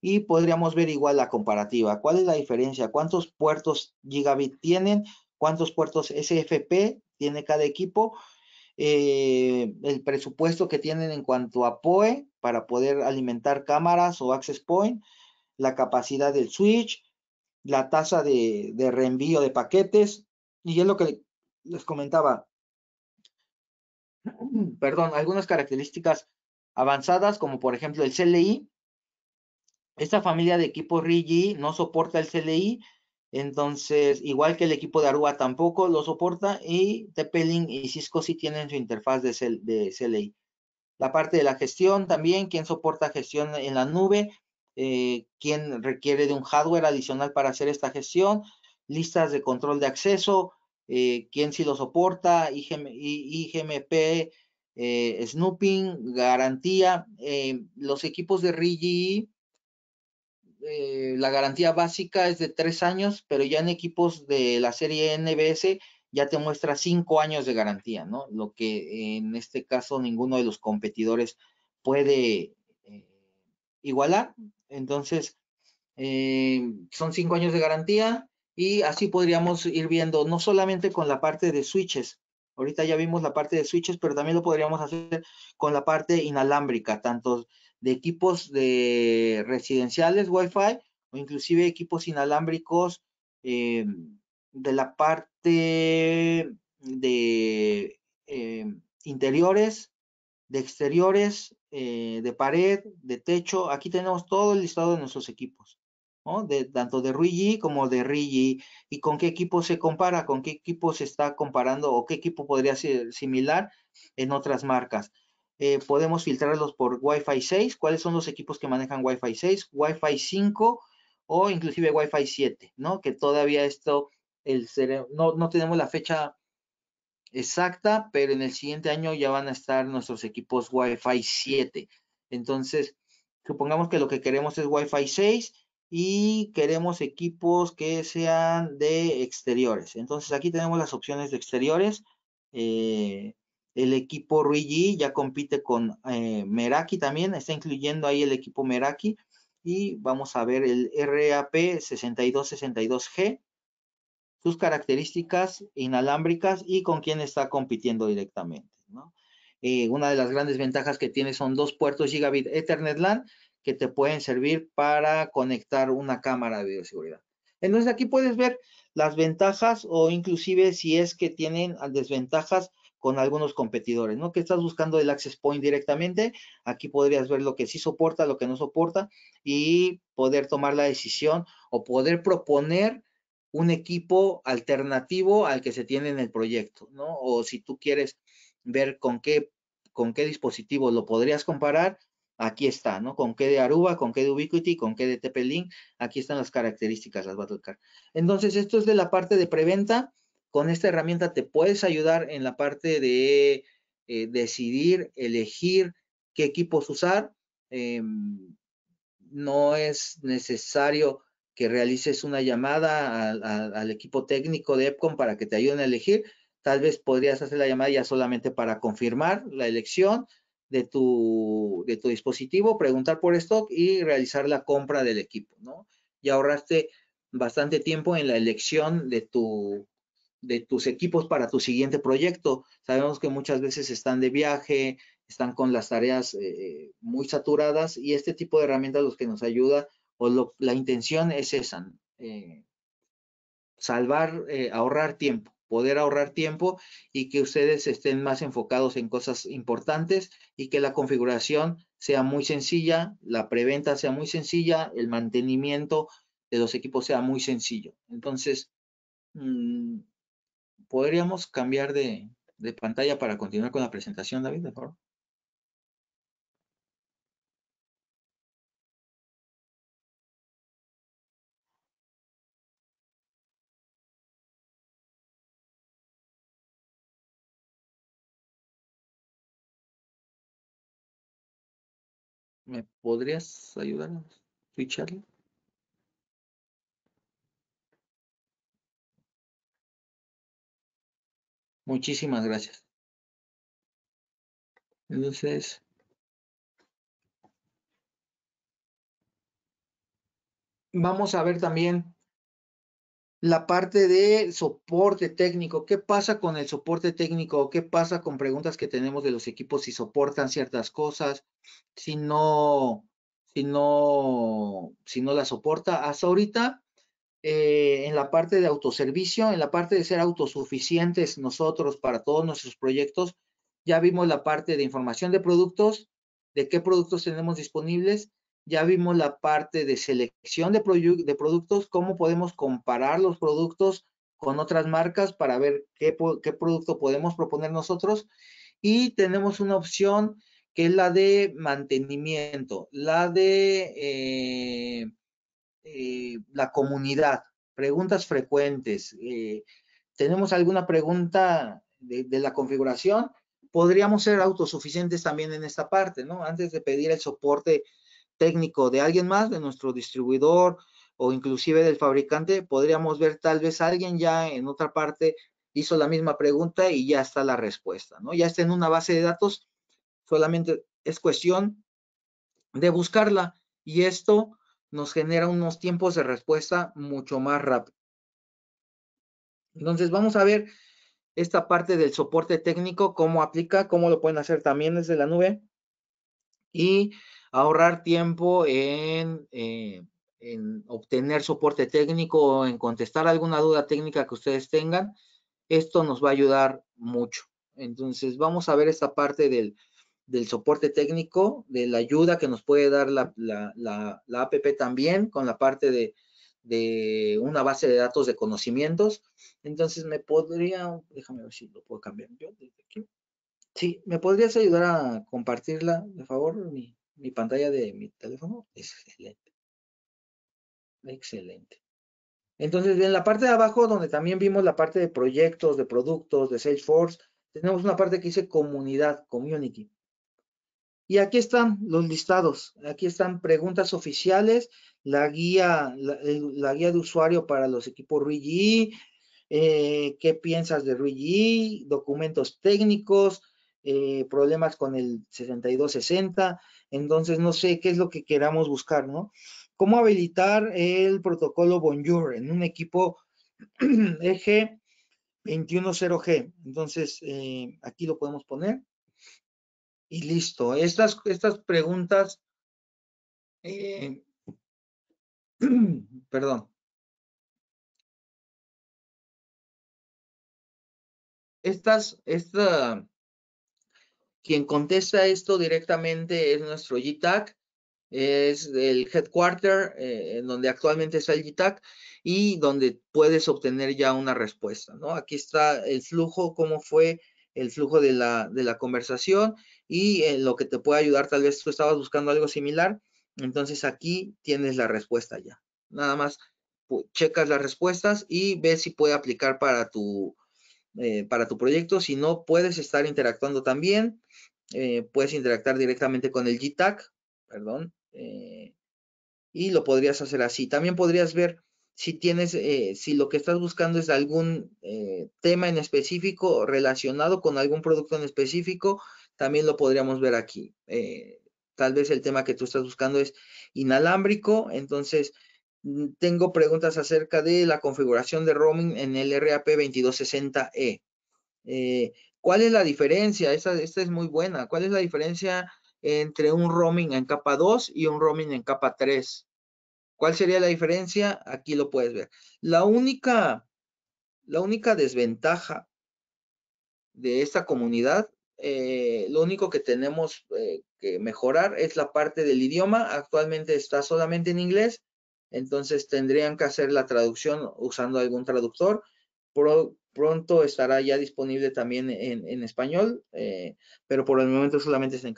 y podríamos ver igual la comparativa. ¿Cuál es la diferencia? ¿Cuántos puertos gigabit tienen? ¿Cuántos puertos SFP tiene cada equipo? Eh, el presupuesto que tienen en cuanto a POE para poder alimentar cámaras o access point la capacidad del switch, la tasa de, reenvío de paquetes. Y es lo que les comentaba. (clears throat) Perdón, algunas características avanzadas, como por ejemplo el CLI. Esta familia de equipos RIGI no soporta el CLI, entonces igual que el equipo de Aruba tampoco lo soporta y TP-Link y Cisco sí tienen su interfaz de, CLI. La parte de la gestión también, ¿quién soporta gestión en la nube, eh, quién requiere de un hardware adicional para hacer esta gestión, listas de control de acceso, eh, quién sí lo soporta, IGMP, eh, snooping, garantía, los equipos de RIGI, la garantía básica es de tres años, pero ya en equipos de la serie NBS ya te muestra cinco años de garantía, ¿no? Lo que en este caso ninguno de los competidores puede igualar. Entonces, eh, son cinco años de garantía y así podríamos ir viendo, no solamente con la parte de switches, ahorita ya vimos la parte de switches, pero también lo podríamos hacer con la parte inalámbrica, tanto de equipos de residenciales Wi-Fi o inclusive equipos inalámbricos eh, de la parte de eh, interiores, de exteriores eh, de pared, de techo. Aquí tenemos todo el listado de nuestros equipos, ¿no? de, tanto de Ruigi como de RIGI. ¿Y con qué equipo se compara? ¿Con qué equipo se está comparando? ¿O qué equipo podría ser similar en otras marcas? Eh, podemos filtrarlos por Wi-Fi 6. ¿Cuáles son los equipos que manejan Wi-Fi 6? Wi-Fi 5 o inclusive Wi-Fi 7, ¿no? Que todavía esto, el no, no tenemos la fecha exacta, pero en el siguiente año ya van a estar nuestros equipos Wi-Fi 7. Entonces, supongamos que lo que queremos es Wi-Fi 6 y queremos equipos que sean de exteriores. Entonces, aquí tenemos las opciones de exteriores. Eh, el equipo Rigi ya compite con eh, Meraki también, está incluyendo ahí el equipo Meraki. Y vamos a ver el RAP 6262G sus características inalámbricas y con quién está compitiendo directamente. Eh, una de las grandes ventajas que tiene son dos puertos Gigabit Ethernet LAN que te pueden servir para conectar una cámara de bioseguridad. Entonces aquí puedes ver las ventajas o inclusive si es que tienen desventajas con algunos competidores, ¿no? Que estás buscando el access point directamente, aquí podrías ver lo que sí soporta, lo que no soporta y poder tomar la decisión o poder proponer un equipo alternativo al que se tiene en el proyecto, ¿no? O si tú quieres ver con qué, con qué dispositivo lo podrías comparar, aquí está, ¿no? Con qué de Aruba, con qué de Ubiquiti, con qué de TP-Link, aquí están las características, las va a tocar. Entonces, esto es de la parte de preventa. Con esta herramienta te puedes ayudar en la parte de eh, decidir, elegir qué equipos usar. Em, no es necesario que realices una llamada al equipo técnico de EPCOM para que te ayuden a elegir. Tal vez podrías hacer la llamada ya solamente para confirmar la elección de tu, de tu dispositivo, preguntar por stock y realizar la compra del equipo, ¿no? Y ahorraste bastante tiempo en la elección de, tu, de tus equipos para tu siguiente proyecto. Sabemos que muchas veces están de viaje, están con las tareas eh, muy saturadas y este tipo de herramientas los que nos ayuda o la intención es esa, eh, salvar, eh, ahorrar tiempo, poder ahorrar tiempo y que ustedes estén más enfocados en cosas importantes y que la configuración sea muy sencilla, la preventa sea muy sencilla, el mantenimiento de los equipos sea muy sencillo. Entonces, mm, podríamos cambiar de, de pantalla para continuar con la presentación, David, por favor. ¿Me podrías ayudarnos? a switcharlo? Muchísimas gracias. Entonces, vamos a ver también la parte de soporte técnico. ¿Qué pasa con el soporte técnico? ¿Qué pasa con preguntas que tenemos de los equipos si soportan ciertas cosas? Si no, si no, si no la soporta. Hasta ahorita, eh, en la parte de autoservicio, en la parte de ser autosuficientes nosotros para todos nuestros proyectos, ya vimos la parte de información de productos, de qué productos tenemos disponibles ya vimos la parte de selección de, de productos, cómo podemos comparar los productos con otras marcas para ver qué, producto podemos proponer nosotros. Y tenemos una opción que es la de mantenimiento, la de eh, eh, la comunidad, preguntas frecuentes. Eh, ¿Tenemos alguna pregunta de, la configuración? Podríamos ser autosuficientes también en esta parte, ¿no? Antes de pedir el soporte técnico de alguien más, de nuestro distribuidor o inclusive del fabricante, podríamos ver tal vez alguien ya en otra parte hizo la misma pregunta y ya está la respuesta, ¿no? Ya está en una base de datos, solamente es cuestión de buscarla y esto nos genera unos tiempos de respuesta mucho más rápido. Entonces vamos a ver esta parte del soporte técnico, cómo aplica, cómo lo pueden hacer también desde la nube y ahorrar tiempo eh, en, obtener soporte técnico o en contestar alguna duda técnica que ustedes tengan. Esto nos va a ayudar mucho. Entonces, vamos a ver esta parte del, soporte técnico, de la ayuda que nos puede dar la, la, la, la APP también con la parte de, de, una base de datos de conocimientos. Entonces, me podría, déjame ver si lo puedo cambiar yo desde aquí. Sí, ¿me podrías ayudar a compartirla, de favor, mi, mi pantalla de mi teléfono. es Excelente. Excelente. Entonces, en la parte de abajo, donde también vimos la parte de proyectos, de productos, de Salesforce, tenemos una parte que dice comunidad, community. Y aquí están los listados. Aquí están preguntas oficiales, la guía, la, guía de usuario para los equipos RUIGI, eh, qué piensas de RUIGI, documentos técnicos, eh, problemas con el 6260, entonces, no sé qué es lo que queramos buscar, ¿no? ¿Cómo habilitar el protocolo Bonjour en un equipo (clears throat) eje 210G? Entonces, eh, aquí lo podemos poner. Y listo. Estas, estas preguntas, eh, (clears throat) perdón. Estas, esta, quien contesta esto directamente es nuestro GTAC, es el headquarter, eh, en donde actualmente está el GTAC y donde puedes obtener ya una respuesta, ¿no? Aquí está el flujo, cómo fue el flujo de la, conversación y en eh, lo que te puede ayudar, tal vez tú estabas buscando algo similar, entonces aquí tienes la respuesta ya. Nada más pues, checas las respuestas y ves si puede aplicar para tu, eh, para tu proyecto. Si no, puedes estar interactuando también. Eh, puedes interactuar directamente con el GTAC, perdón, eh, y lo podrías hacer así. También podrías ver si tienes, si lo que estás buscando es algún tema en específico relacionado con algún producto en específico, también lo podríamos ver aquí. tal vez el tema que tú estás buscando es inalámbrico, entonces Mm, tengo preguntas acerca de la configuración de roaming en el RAP 2260E. Eh, ¿Cuál es la diferencia? Esta, es muy buena. ¿Cuál es la diferencia entre un roaming en capa 2 y un roaming en capa 3? ¿Cuál sería la diferencia? Aquí lo puedes ver. La única, desventaja de esta comunidad, eh, lo único que tenemos eh, que mejorar es la parte del idioma. Actualmente está solamente en inglés entonces tendrían que hacer la traducción usando algún traductor. pronto estará ya disponible también en, español, eh, pero por el momento solamente es en,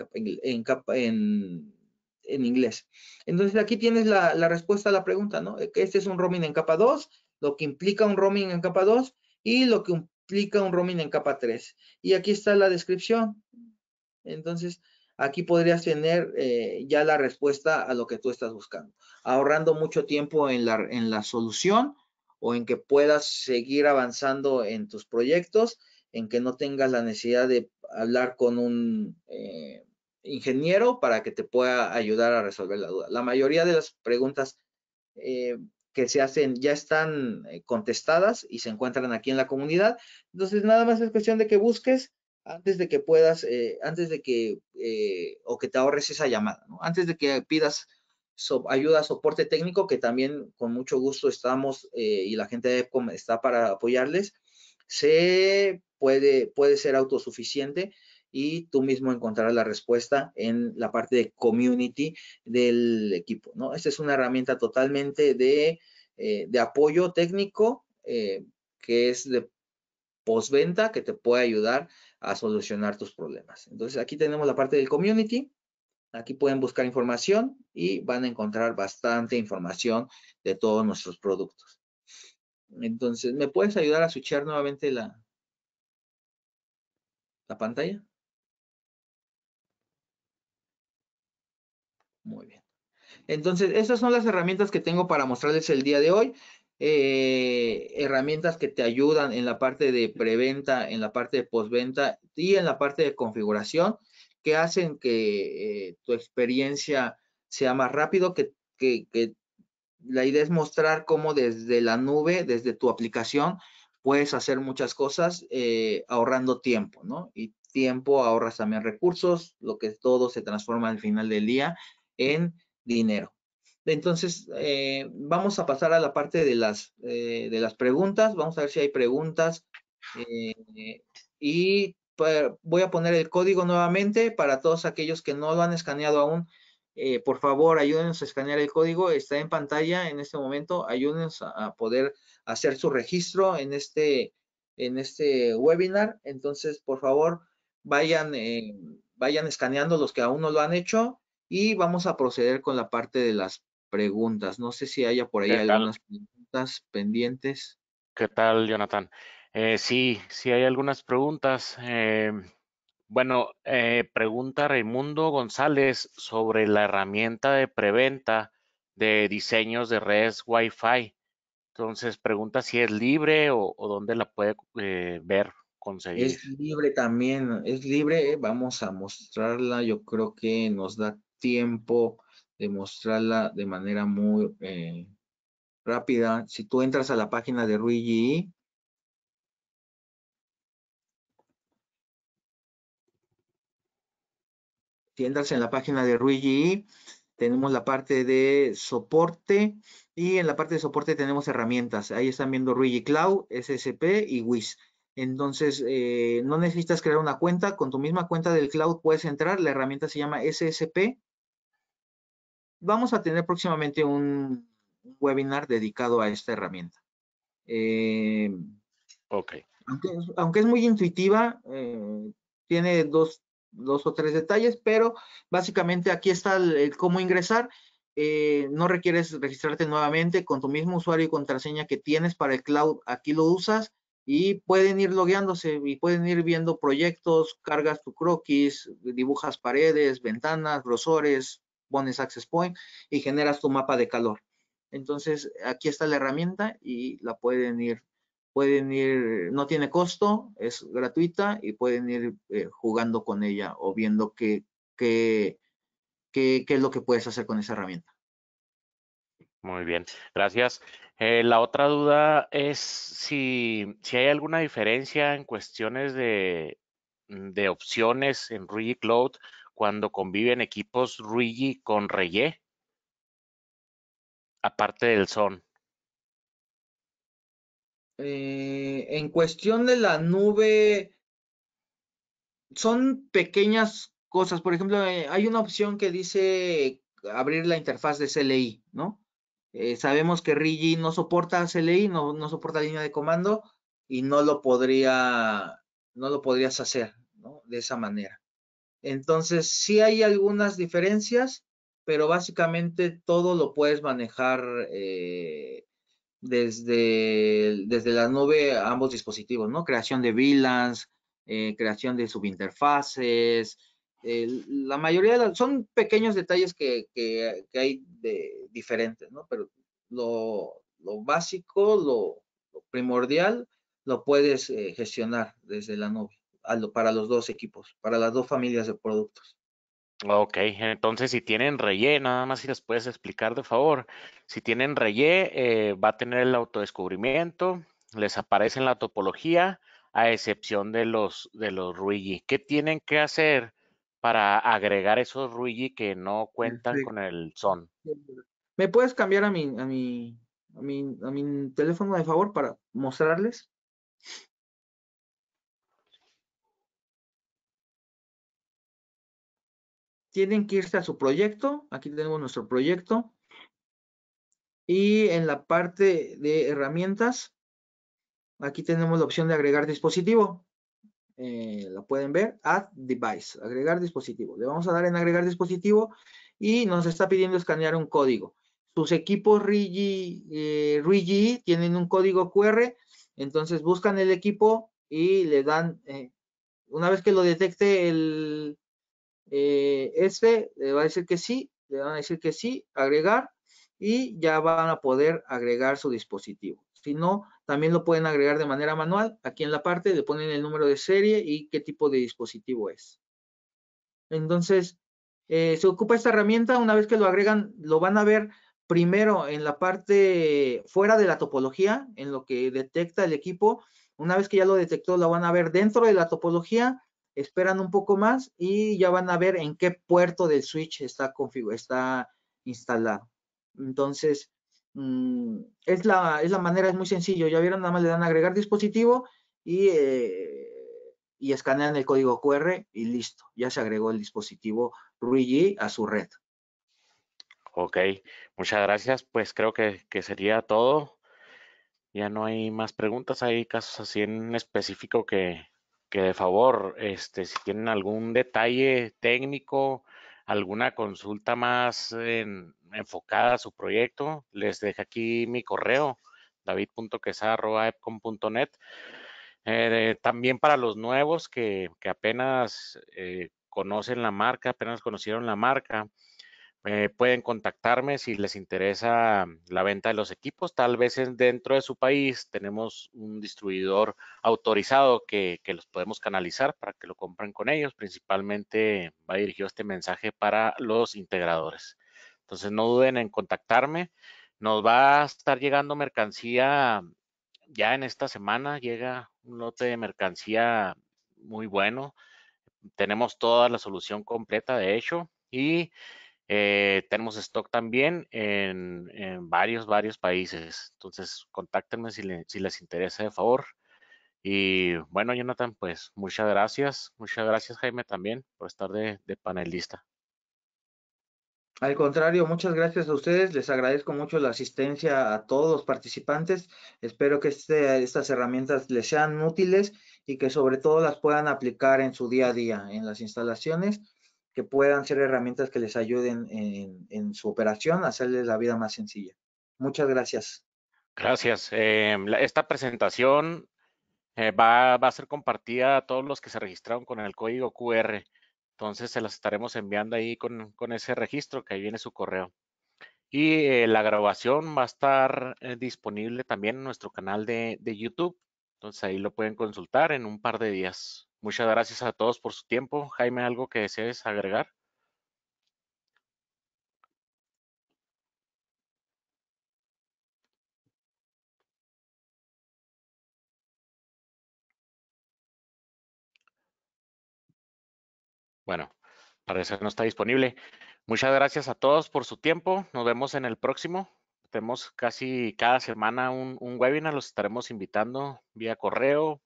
en, inglés. Entonces aquí tienes la, la, respuesta a la pregunta, ¿no? Eh, este es un roaming en capa 2, lo que implica un roaming en capa 2 y lo que implica un roaming en capa 3. Y aquí está la descripción. Entonces, aquí podrías tener eh, ya la respuesta a lo que tú estás buscando, ahorrando mucho tiempo en la, en la solución o en que puedas seguir avanzando en tus proyectos, en que no tengas la necesidad de hablar con un eh, ingeniero para que te pueda ayudar a resolver la duda. La mayoría de las preguntas eh, que se hacen ya están contestadas y se encuentran aquí en la comunidad. Entonces, nada más es cuestión de que busques antes de que puedas, eh, antes de que, eh, o que te ahorres esa llamada, antes de que pidas ayuda, soporte técnico, que también con mucho gusto estamos eh, y la gente de EPCOM está para apoyarles, se puede, puede ser autosuficiente y tú mismo encontrarás la respuesta en la parte de community del equipo, ¿no? Esta es una herramienta totalmente de, de apoyo técnico que es de postventa que te puede ayudar a solucionar tus problemas. Entonces aquí tenemos la parte del community, aquí pueden buscar información y van a encontrar bastante información de todos nuestros productos. Entonces, ¿me puedes ayudar a switchar nuevamente la, la pantalla? Muy bien. Entonces, estas son las herramientas que tengo para mostrarles el día de hoy. Eh, herramientas que te ayudan en la parte de preventa, en la parte de postventa y en la parte de configuración que hacen que eh, tu experiencia sea más rápido, que, la idea es mostrar cómo desde la nube, desde tu aplicación, puedes hacer muchas cosas eh, ahorrando tiempo, ¿no? Y tiempo ahorras también recursos, lo que todo se transforma al final del día en dinero. Entonces, eh, vamos a pasar a la parte de las, eh, de las preguntas. Vamos a ver si hay preguntas. Eh, y pues, voy a poner el código nuevamente para todos aquellos que no lo han escaneado aún. por favor, ayúdenos a escanear el código. Está en pantalla en este momento. Ayúdenos a, poder hacer su registro en este, en este webinar. Entonces, por favor, vayan, vayan escaneando los que aún no lo han hecho y vamos a proceder con la parte de las preguntas. No sé si haya por ahí algunas preguntas pendientes. ¿Qué tal, Jonathan? Eh, sí, sí hay algunas preguntas. Eh, bueno, eh, pregunta Raimundo González sobre la herramienta de preventa de diseños de redes Wi-Fi. Entonces, pregunta si es libre o, o dónde la puede ver, conseguir. Es libre también, es libre. Vamos a mostrarla. Yo creo que nos da tiempo demostrarla de manera muy eh, rápida. Si tú entras a la página de Ruigi, si entras en la página de Ruigi, tenemos la parte de soporte y en la parte de soporte tenemos herramientas. Ahí están viendo Ruigi Cloud, SSP y WIS. Entonces, eh, no necesitas crear una cuenta. Con tu misma cuenta del cloud puedes entrar. La herramienta se llama SSP vamos a tener próximamente un webinar dedicado a esta herramienta. Eh, ok. Aunque, es muy intuitiva, eh, tiene dos, o tres detalles, pero básicamente aquí está el, cómo ingresar. Eh, no requieres registrarte nuevamente con tu mismo usuario y contraseña que tienes para el cloud. Aquí lo usas y pueden ir logueándose y pueden ir viendo proyectos, cargas tu croquis, dibujas paredes, ventanas, grosores, pones Access Point y generas tu mapa de calor. Entonces, aquí está la herramienta y la pueden ir, pueden ir, no tiene costo, es gratuita y pueden ir eh, jugando con ella o viendo qué, qué, qué, es lo que puedes hacer con esa herramienta. Muy bien, gracias. Eh, la otra duda es si, hay alguna diferencia en cuestiones de, de opciones en Ruby Cloud cuando conviven equipos Ruigi con Reyé, aparte del Son? Eh, en cuestión de la nube, son pequeñas cosas. Por ejemplo, eh, hay una opción que dice abrir la interfaz de CLI, ¿no? Eh, sabemos que Rigi no soporta CLI, no, soporta línea de comando y no lo podría, no lo podrías hacer, ¿no? De esa manera. Entonces, sí hay algunas diferencias, pero básicamente todo lo puedes manejar eh, desde, desde la nube a ambos dispositivos, ¿no? Creación de VLANs, eh, creación de subinterfaces. la mayoría de son pequeños detalles que, hay de, diferentes, ¿no? Pero lo, básico, lo, primordial, lo puedes eh, gestionar desde la nube para los dos equipos, para las dos familias de productos. Ok, entonces si tienen Reye, nada más si les puedes explicar de favor, si tienen Reye, eh, va a tener el autodescubrimiento, les aparece en la topología, a excepción de los, de los Ruigi. ¿Qué tienen que hacer para agregar esos Ruigi que no cuentan con el son? ¿Me puedes cambiar a mi, a mi, a mi, a mi teléfono de favor para mostrarles? tienen que irse a su proyecto. Aquí tenemos nuestro proyecto. Y en la parte de herramientas, aquí tenemos la opción de agregar dispositivo. Lo eh, la pueden ver, Add Device, agregar dispositivo. Le vamos a dar en agregar dispositivo y nos está pidiendo escanear un código. Sus equipos RIGI, eh, tienen un código QR, entonces buscan el equipo y le dan, eh, una vez que lo detecte el, eh, este le va a decir que sí, le van a decir que sí, agregar y ya van a poder agregar su dispositivo. Si no, también lo pueden agregar de manera manual. Aquí en la parte le ponen el número de serie y qué tipo de dispositivo es. Entonces, eh, se ocupa esta herramienta. Una vez que lo agregan, lo van a ver primero en la parte fuera de la topología, en lo que detecta el equipo. Una vez que ya lo detectó, lo van a ver dentro de la topología esperan un poco más y ya van a ver en qué puerto del switch está, está instalado. Entonces, mm, es, la, es la manera, es muy sencillo. Ya vieron, nada más le dan agregar dispositivo y, eh, y escanean el código QR y listo. Ya se agregó el dispositivo Ruigi a su red. Ok, muchas gracias. Pues creo que, que sería todo. Ya no hay más preguntas. Hay casos así en específico que, que de favor, este, si tienen algún detalle técnico, alguna consulta más enfocada a su proyecto, les dejo aquí mi correo, david.quesada.epcom.net. Eh, también para los nuevos que, apenas eh, conocen la marca, apenas conocieron la marca, eh, pueden contactarme si les interesa la venta de los equipos. Tal vez dentro de su país tenemos un distribuidor autorizado que, los podemos canalizar para que lo compren con ellos. Principalmente va dirigido este mensaje para los integradores. Entonces no duden en contactarme. Nos va a estar llegando mercancía ya en esta semana. Llega un lote de mercancía muy bueno. Tenemos toda la solución completa, de hecho. Y eh, tenemos stock también en, varios, varios países. Entonces, contáctenme si, les interesa, de favor. Y bueno, Jonathan, pues muchas gracias. Muchas gracias, Jaime, también por estar de, panelista. Al contrario, muchas gracias a ustedes. Les agradezco mucho la asistencia a todos los participantes. Espero que este, estas herramientas les sean útiles y que sobre todo las puedan aplicar en su día a día, en las instalaciones que puedan ser herramientas que les ayuden en, su operación hacerles la vida más sencilla. Muchas gracias. Gracias. Eh, esta presentación eh, va, a ser compartida a todos los que se registraron con el código QR. Entonces se las estaremos enviando ahí con, ese registro que ahí viene su correo. Y eh, la grabación va a estar disponible también en nuestro canal de, de YouTube. Entonces ahí lo pueden consultar en un par de días. Muchas gracias a todos por su tiempo. Jaime, ¿algo que desees agregar? Bueno, parece que no está disponible. Muchas gracias a todos por su tiempo. Nos vemos en el próximo. Tenemos casi cada semana un, un webinar. Los estaremos invitando vía correo,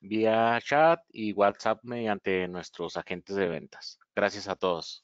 vía chat y WhatsApp mediante nuestros agentes de ventas. Gracias a todos.